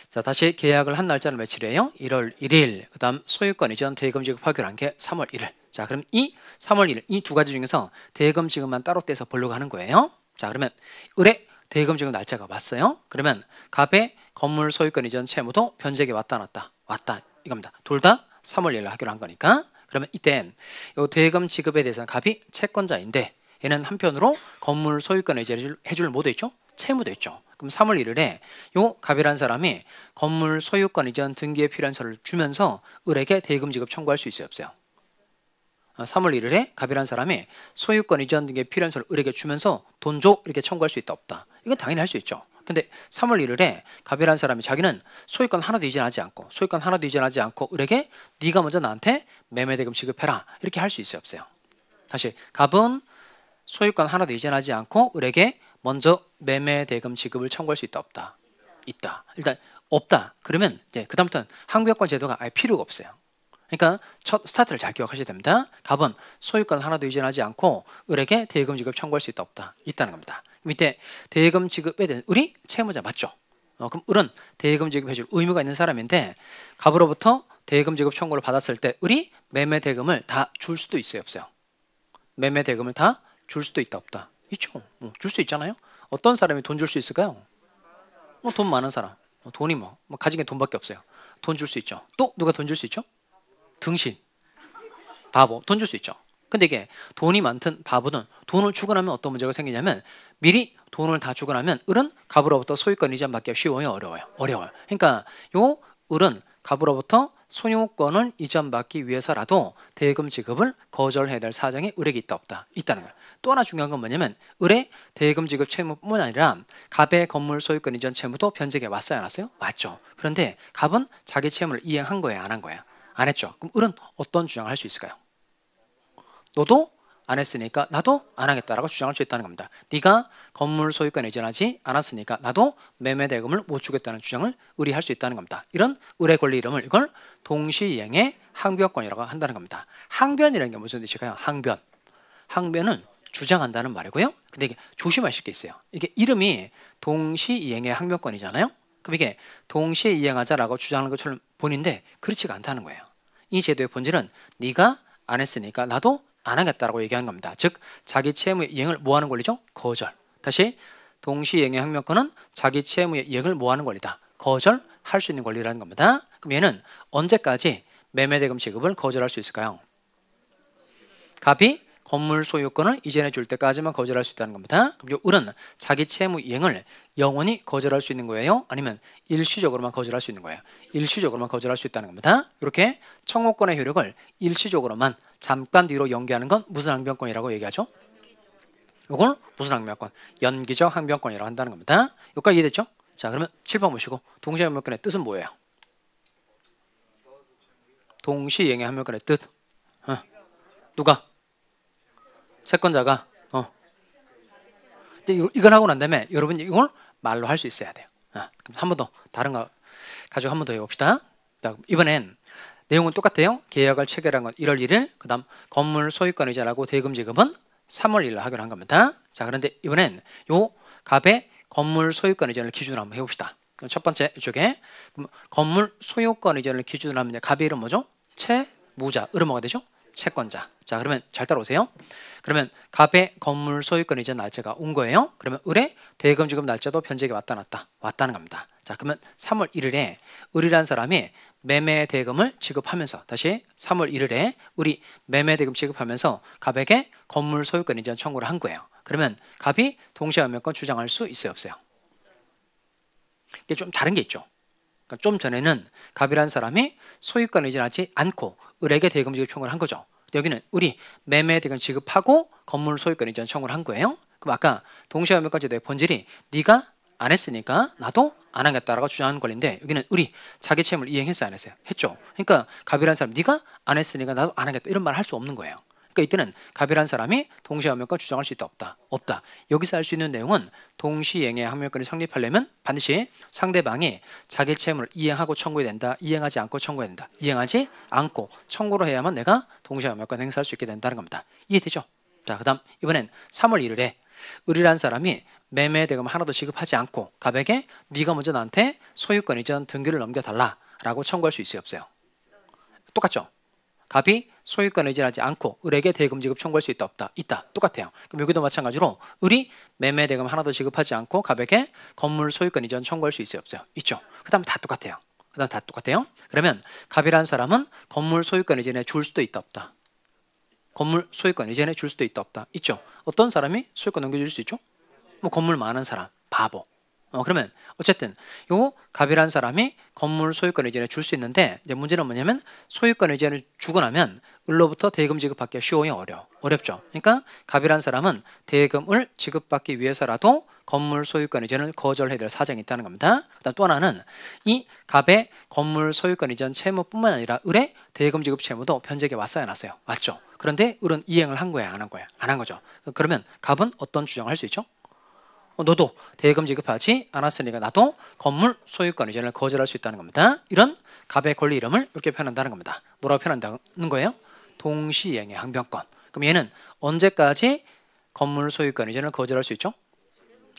자 다시 계약을 한 날짜는 며칠이에요? 1월 1일 그 다음 소유권 이전 대금 지급 확결한 게 3월 1일 자 그럼 이 3월 1일 이 두 가지 중에서 대금 지급만 따로 떼서 벌려고 하는 거예요 자 그러면 의뢰 대금 지급 날짜가 왔어요. 그러면 갑의 건물 소유권 이전 채무도 변제기 왔다 놨다 왔다 이겁니다. 둘 다 3월 1일 하기로 한 거니까 그러면 이땐 요 대금 지급에 대해서는 갑이 채권자인데 얘는 한편으로 건물 소유권 이전을 해줄 뭐도 있죠? 채무도 있죠. 그럼 3월 1일에 요 갑이라는 사람이 건물 소유권 이전 등기에 필요한 서를 류 주면서 을에게 대금 지급 청구할 수 있어요 없어요? 3월 어, 일일에 갑이라는 사람이 소유권 이전 등의 필요한 서를 을에게 주면서 돈 줘 이렇게 청구할 수 있다 없다. 이건 당연히 할 수 있죠. 근데 3월 일일에 갑이라는 사람이 자기는 소유권 하나도 이전하지 않고 소유권 하나도 이전하지 않고 을에게 네가 먼저 나한테 매매 대금 지급해라 이렇게 할 수 있어요 없어요? 다시 갑은 소유권 하나도 이전하지 않고 을에게 먼저 매매 대금 지급을 청구할 수 있다 없다 있다 일단 없다 그러면 이제 그다음부터는 한국여권 제도가 아예 필요가 없어요 그러니까 첫 스타트를 잘 기억하셔야 됩니다. 갑은 소유권 하나도 이전하지 않고 을에게 대금 지급 청구할 수 있다 없다 있다는 겁니다. 밑에 대금 지급에 대한 을이 채무자 맞죠? 어, 그럼 을은 대금 지급해줄 의무가 있는 사람인데 갑으로부터 대금 지급 청구를 받았을 때 을이 매매 대금을 다 줄 수도 있어요 없어요? 매매 대금을 다 줄 수도 있다 없다 있죠? 어, 줄수 있잖아요. 어떤 사람이 돈 줄 수 있을까요? 어, 돈 많은 사람. 어, 돈이 뭐, 뭐 가진 게 돈밖에 없어요. 돈 줄 수 있죠. 또 누가 돈 줄 수 있죠? 등신, 바보 돈 줄 수 있죠. 근데 이게 돈이 많든 바보든 돈을 추구하면 어떤 문제가 생기냐면 미리 돈을 다추구하면 을은 갑으로부터 소유권 이전 받기가 쉬워요, 어려워요, 어려워요. 그러니까 요 을은 갑으로부터 소유권을 이전받기 위해서라도 대금 지급을 거절해야 될 사정이 을에게 있다 없다 있다는 거예요. 또 하나 중요한 건 뭐냐면 을의 대금 지급 채무뿐만 아니라 갑의 건물 소유권 이전 채무도 변제에 기 왔어요 안 왔어요? 왔죠. 그런데 갑은 자기 채무를 이행한 거예요 안 한 거예요? 안 했죠. 그럼 을은 어떤 주장을 할 수 있을까요? 너도 안 했으니까 나도 안 하겠다라고 주장할 수 있다는 겁니다. 네가 건물 소유권 이전하지 않았으니까 나도 매매 대금을 못 주겠다는 주장을 의뢰할 수 있다는 겁니다. 이런 의뢰 권리 이름을 이걸 동시이행의 항변권이라고 한다는 겁니다. 항변이라는 게 무슨 뜻일까요? 항변. 항변은 주장한다는 말이고요. 근데 이게 조심하실 게 있어요. 이게 이름이 동시이행의 항변권이잖아요. 그럼 이게 동시에 이행하자라고 주장하는 것처럼 본인데 그렇지가 않다는 거예요. 이 제도의 본질은 네가 안 했으니까 나도 안 하겠다라고 얘기한 겁니다. 즉 자기 채무의 이행을 뭐하는 권리죠? 거절. 다시 동시이행의 항명권은 자기 채무의 이행을 뭐하는 권리다? 거절할 수 있는 권리라는 겁니다. 그럼 얘는 언제까지 매매대금 지급을 거절할 수 있을까요? 갑이 건물 소유권을 이전해 줄 때까지만 거절할 수 있다는 겁니다. 그럼 을은 자기 채무 이행을 영원히 거절할 수 있는 거예요. 아니면 일시적으로만 거절할 수 있는 거예요. 일시적으로만 거절할 수 있다는 겁니다. 이렇게 청구권의 효력을 일시적으로만 잠깐 뒤로 연기하는 건 무슨 항변권이라고 얘기하죠? 이걸 무슨 항변권? 연기적 항변권이라고 한다는 겁니다. 여기까지 이해됐죠? 자 그러면 7번 보시고 동시 항변권의 뜻은 뭐예요? 동시 이행의 항변권의 뜻. 어. 누가? 채권자가 어. 근데 이걸 하고 난 다음에 여러분 이걸 말로 할 수 있어야 돼요. 아, 그럼 한 번 더 다른 거 가지고 한 번 더 해봅시다. 이번엔 내용은 똑같아요. 계약을 체결한 건 1월 1일, 그 다음 건물 소유권 의자라고 대금 지급은 3월 1일 하기로 한 겁니다. 자, 그런데 이번엔 요 갑의 건물 소유권 의전을 기준으로 한번 해봅시다. 첫 번째 이 쪽에 건물 소유권 의전을 기준으로 하면 갑의 이름 뭐죠? 채무자, 으로 뭐가 되죠? 채권자. 자 그러면 잘 따라오세요. 그러면 갑의 건물 소유권 이전 날짜가 온 거예요. 그러면 을의 대금 지급 날짜도 변제기 왔다 났다 왔다는 겁니다. 자 그러면 3월 1일에 을이란 사람이 매매 대금을 지급하면서 다시 3월 1일에 우리 매매 대금 지급하면서 갑에게 건물 소유권 이전 청구를 한 거예요. 그러면 갑이 동시에 음영권 주장할 수 있어요 없어요? 이게 좀 다른 게 있죠. 그러니까 좀 전에는 갑이란 사람이 소유권 이전하지 않고 을에게 대금 지급청구를 한 거죠. 여기는 우리 매매 대금 지급하고 건물 소유권 이전 청구를 한 거예요. 그럼 아까 동시화면까지 내 본질이 네가 안 했으니까 나도 안 하겠다라고 주장하는 권리인데 여기는 우리 자기 채무를 이행했어요 안 했어요? 했죠. 그러니까 갑이라는 사람 네가 안 했으니까 나도 안 하겠다 이런 말할수 없는 거예요. 그러니까 이때는 갑이라 사람이 동시항명권 에 주장할 수 있다 없다 없다 여기서 알 수 있는 내용은 동시행의 항명권이 성립하려면 반드시 상대방이 자기 채무를 이행하고 청구해야 된다 이행하지 않고 청구해야 된다 이행하지 않고 청구를 해야만 내가 동시항명권 에 행사할 수 있게 된다는 겁니다 이해되죠? 자 그다음 이번엔 3월 1일에 을이라는 사람이 매매 대금 하나도 지급하지 않고 갑에게 네가 먼저 나한테 소유권 이전 등기를 넘겨달라라고 청구할 수 있어요 없어요? 똑같죠? 갑이 소유권을 의존하지 않고 을에게 대금 지급 청구할 수 있다 없다 있다 똑같아요 그럼 여기도 마찬가지로 을이 매매 대금 하나도 지급하지 않고 갑에게 건물 소유권 이전 청구할 수 있어요 없어요 있죠 그다음다 똑같아요 그 다음 다 똑같아요 그러면 갑이라는 사람은 건물 소유권 이전에 줄 수도 있다 없다 건물 소유권 이전에 줄 수도 있다 없다 있죠 어떤 사람이 소유권 넘겨줄 수 있죠 뭐 건물 많은 사람 바보 어, 그러면 어쨌든 요 갑이라는 사람이 건물 소유권 의전을 줄수 있는데 이제 문제는 뭐냐면 소유권 의전을 주고 나면 을로부터 대금 지급받기가 쉬워요 어려 어렵죠 그러니까 갑이라는 사람은 대금을 지급받기 위해서라도 건물 소유권 이전을 거절해야 될 사정이 있다는 겁니다 그다음 또 하나는 이 갑의 건물 소유권 이전 채무뿐만 아니라 을의 대금 지급 채무도 변제에 기 왔어야 났어요 맞죠 그런데 을은 이행을 한 거야 안 한 거야 안 한 거죠 그러면 갑은 어떤 주장을 할 수 있죠 어, 너도 대금 지급하지 않았으니까 나도 건물 소유권 이전을 거절할 수 있다는 겁니다. 이런 갑의 권리 이름을 이렇게 표현한다는 겁니다. 뭐라고 표현한다는 거예요? 동시이행의 항변권. 그럼 얘는 언제까지 건물 소유권 이전을 거절할 수 있죠?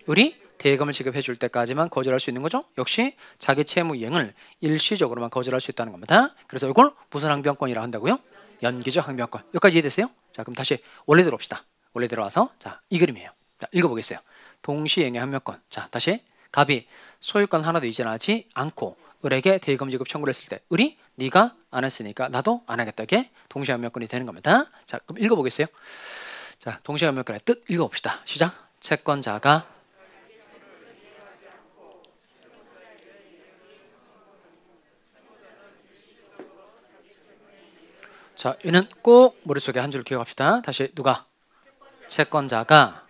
우리 대금을 지급해 줄 때까지만 거절할 수 있는 거죠. 역시 자기 채무 이행을 일시적으로만 거절할 수 있다는 겁니다. 그래서 이걸 무슨 항변권이라 한다고요? 연기적 항변권. 여기까지 이해되세요? 자, 그럼 다시 원래대로 옵시다 원래대로 와서 자, 이 그림이에요. 자, 읽어보겠어요. 동시행위 한명권 자 다시 갑이 소유권 하나도 이전하지 않고 을에게 대금 지급 청구를 했을 때 을이 네가 안 했으니까 나도 안 하겠다 이게 동시에 한명권이 되는 겁니다 자 그럼 읽어보겠어요 자 동시에 한명권의 뜻 읽어봅시다 시작 채권자가 자, 얘는 꼭 머릿속에 한 줄 기억합시다. 다시 누가? 채권자가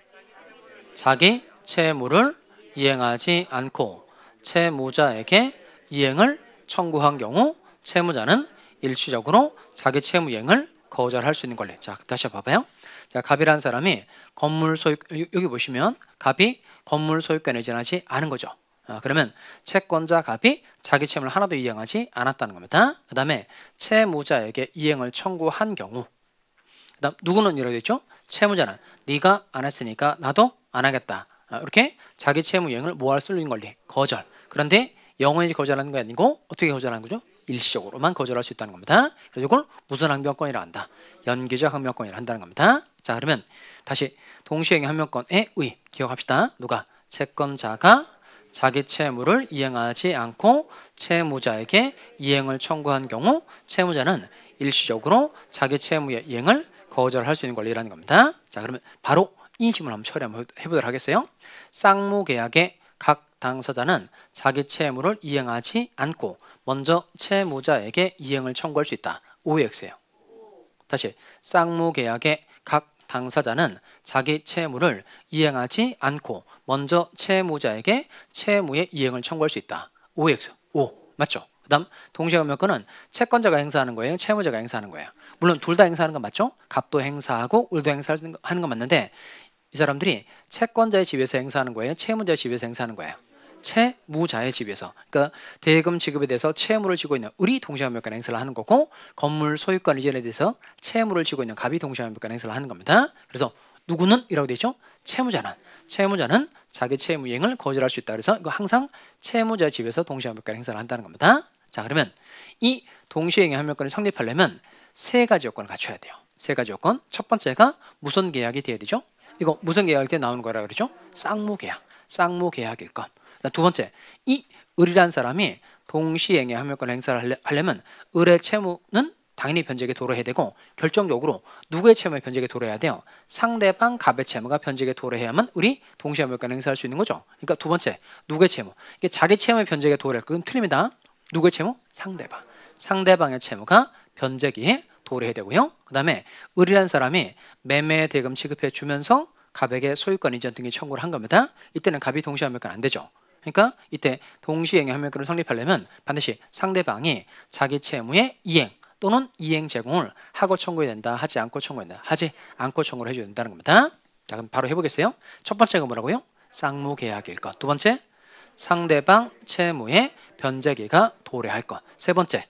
자기 채무를 이행하지 않고 채무자에게 이행을 청구한 경우 채무자는 일시적으로 자기 채무 이행을 거절할 수 있는 권리. 자, 다시 봐봐요. 자, 갑이라는 사람이 건물 소유 여기 보시면 갑이 건물 소유권에 지나지 않은 거죠. 아, 그러면 채권자 갑이 자기 채무를 하나도 이행하지 않았다는 겁니다. 그 다음에 채무자에게 이행을 청구한 경우 그다음 누구는 이러겠죠? 채무자는 네가 안 했으니까 나도 안 하겠다. 아, 이렇게 자기 채무 여행을 모할 수 있는 권리 거절. 그런데 영원히 거절하는 게 아니고 어떻게 거절하는 거죠? 일시적으로만 거절할 수 있다는 겁니다. 그래서 이걸 무선 항변권이라 한다. 연기적 항변권이라 한다는 겁니다. 자 그러면 다시 동시행위 항변권의 의 기억합시다. 누가 채권자가 자기 채무를 이행하지 않고 채무자에게 이행을 청구한 경우 채무자는 일시적으로 자기 채무의 이행을 거절할 수 있는 권리라는 겁니다. 자 그러면 바로 인심을 한번 처리 한번 해보도록 하겠어요. 쌍무계약의 각 당사자는 자기 채무를 이행하지 않고 먼저 채무자에게 이행을 청구할 수 있다. OX예요. 다시 쌍무계약의 각 당사자는 자기 채무를 이행하지 않고 먼저 채무자에게 채무의 이행을 청구할 수 있다. OX. O. 맞죠? 그 다음 동시에감권은 채권자가 행사하는 거예요? 채무자가 행사하는 거예요? 물론 둘 다 행사하는 건 맞죠? 갑도 행사하고 을도 행사하는 건 맞는데 이 사람들이 채권자의 집에서 행사하는 거예요? 채무자의 집에서 행사하는 거예요? 채무자의 집에서 그러니까 대금 지급에 대해서 채무를 지고 있는 을이 동시화물권 행사를 하는 거고 건물 소유권 이전에 대해서 채무를 지고 있는 갑이 동시화물권 행사를 하는 겁니다. 그래서 누구는 이라고 되죠 채무자는 채무자는 자기 채무 이행을 거절할 수 있다. 그래서 이거 항상 채무자 집에서 동시화물권 행사를 한다는 겁니다. 자 그러면 이 동시행위 화물권을 성립하려면 세 가지 요건을 갖춰야 돼요. 세 가지 요건 첫 번째가 무선 계약이 돼야 되죠. 이거 무슨 계약일 때 나오는 거라 그러죠? 쌍무 계약, 쌍무 계약일 것. 두 번째, 이 을이라는 사람이 동시행에 하면권 행사를 하려면 을의 채무는 당연히 변제계 도래해야 되고 결정적으로 누구의 채무에 변제계 도래해야 돼요? 상대방 갑의 채무가 변제계 도래해야만 우리 동시에 하면권 행사할 수 있는 거죠. 그러니까 두 번째, 누구의 채무? 이게 자기 채무에 변제계 도래할 건 틀립니다. 누구의 채무? 상대방. 상대방의 채무가 변제기에 도래해야 되고요. 그 다음에 을이라는 사람이 매매 대금 지급해 주면서 갑에게 소유권 이전 등의 청구를 한 겁니다. 이때는 갑이 동시 항명권 안 되죠. 그러니까 이때 동시행위 항명권을 성립하려면 반드시 상대방이 자기 채무의 이행 또는 이행 제공을 하고 청구해야 된다. 하지 않고 청구해야된다 하지 않고 청구를 해줘야 된다는 겁니다. 자 그럼 바로 해보겠어요. 첫 번째가 뭐라고요? 쌍무계약일 것. 두 번째 상대방 채무의 변제기가 도래할 것. 세 번째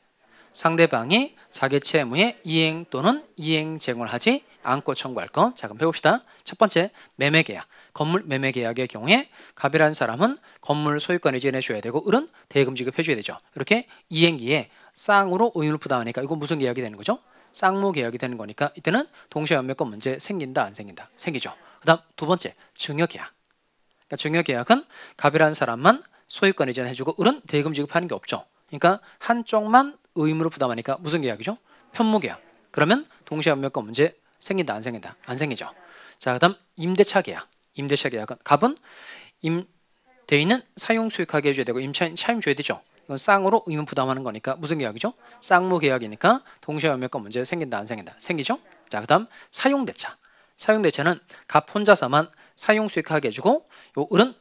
상대방이 자기 채무의 이행 또는 이행 제공을 하지 않고 청구할 건 자, 그럼 배웁시다. 첫 번째, 매매 계약. 건물 매매 계약의 경우에 갑이라는 사람은 건물 소유권 이전해 줘야 되고 을은 대금 지급해 줘야 되죠. 이렇게 이행기에 쌍으로 의무를 부담하니까 이건 무슨 계약이 되는 거죠? 쌍무 계약이 되는 거니까 이때는 동시에 연매권 문제 생긴다 안 생긴다 생기죠. 그다음 두 번째 증여 계약. 그러니까 증여 계약은 갑이라는 사람만 소유권 이전해 주고 을은 대금 지급하는 게 없죠. 그러니까 한쪽만 의무를 부담하니까 무슨 계약이죠? 편모계약. 그러면 동시에매매권 문제 생긴다 안 생긴다? 안 생기죠. 자 그다음 임대차 계약. 임대차 계약은 갑은 임 대인은 사용 수익하게 해줘야 되고 임차인 차임줘야 되죠. 이건 쌍으로 의무 부담하는 거니까 무슨 계약이죠? 쌍무 계약이니까 동시에매매권 문제 생긴다 안 생긴다? 생기죠. 자 그다음 사용 대차. 사용 대차는 갑 혼자서만 사용 수익하게 해주고 요 을은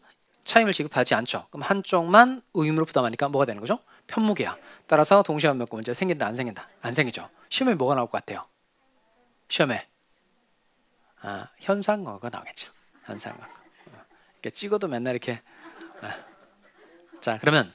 차임을 지급하지 않죠. 그럼 한쪽만 의무를 부담하니까 뭐가 되는 거죠? 편목이야. 따라서 동시에몇 문제 생긴다 안 생긴다? 안 생기죠. 시험에 뭐가 나올 것 같아요? 시험에 아, 현상어가 나오겠죠. 현상어. 어. 이렇게 찍어도 맨날 이렇게 아. 자 그러면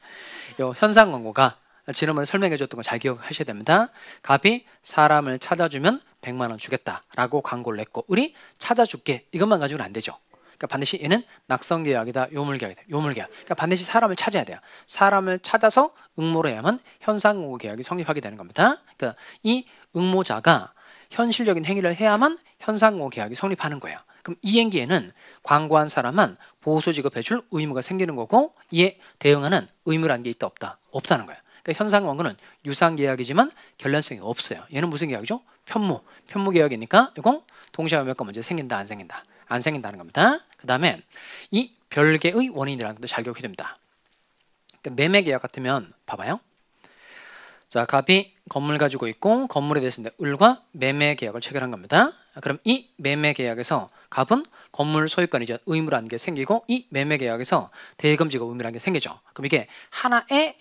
요 현상광고가 지난번에 설명해 줬던 거 잘 기억하셔야 됩니다. 갑이 사람을 찾아주면 100만 원 주겠다라고 광고를 냈고 우리 찾아줄게 이것만 가지고는 안 되죠. 그러니까 반드시 얘는 낙성 계약이다, 요물 계약이다, 요물 계약. 그러니까 반드시 사람을 찾아야 돼요. 사람을 찾아서 응모를 해야만 현상 공고 계약이 성립하게 되는 겁니다. 그러니까 이 응모자가 현실적인 행위를 해야만 현상 공고 계약이 성립하는 거예요. 그럼 이행기에는 광고한 사람만 보수 지급 해줄 의무가 생기는 거고 이에 대응하는 의무라는게 있다 없다 없다는 거예요. 그러니까 현상 원고는 유상 계약이지만 결란성이 없어요. 얘는 무슨 계약이죠? 편모. 편모 계약이니까 이거 동시에 협약과 문제 생긴다 안 생긴다 안 생긴다는 겁니다. 그 다음에 이 별개의 원인이라는 것도 잘기억해 됩니다. 그 매매 계약 같으면 봐봐요. 자, 갑이 건물 가지고 있고 건물에 대해서 을과 매매 계약을 체결한 겁니다. 그럼 이 매매 계약에서 갑은 건물 소유권이 의무라는 게 생기고 이 매매 계약에서 대금지가 의무라는 게 생기죠. 그럼 이게 하나의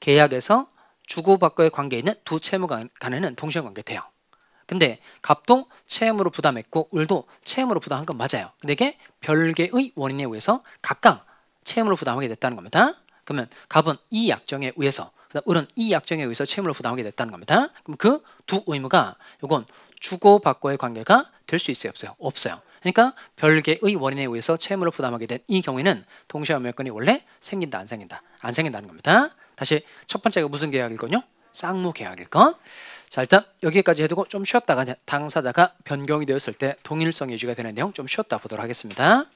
계약에서 주고받고의 관계에 있는 두 채무 간에는 동시에 관계돼요. 근데 갑도 채무로 부담했고 을도 채무로 부담한 건 맞아요. 근데 이게 별개의 원인에 의해서 각각 채무로 부담하게 됐다는 겁니다. 그러면 갑은 이 약정에 의해서 그다음 을은 이 약정에 의해서 채무로 부담하게 됐다는 겁니다. 그럼 그 두 의무가 이건 주고받고의 관계가 될 수 있어요? 없어요? 없어요. 그러니까 별개의 원인에 의해서 채무를 부담하게 된 이 경우에는 동시화매권이 원래 생긴다 안 생긴다 안 생긴다는 겁니다. 다시 첫 번째가 무슨 계약일 거요 쌍무 계약일 건. 자 일단 여기까지 해두고 좀 쉬었다가 당사자가 변경이 되었을 때동일성 유지가 되는 내용 좀 쉬었다 보도록 하겠습니다.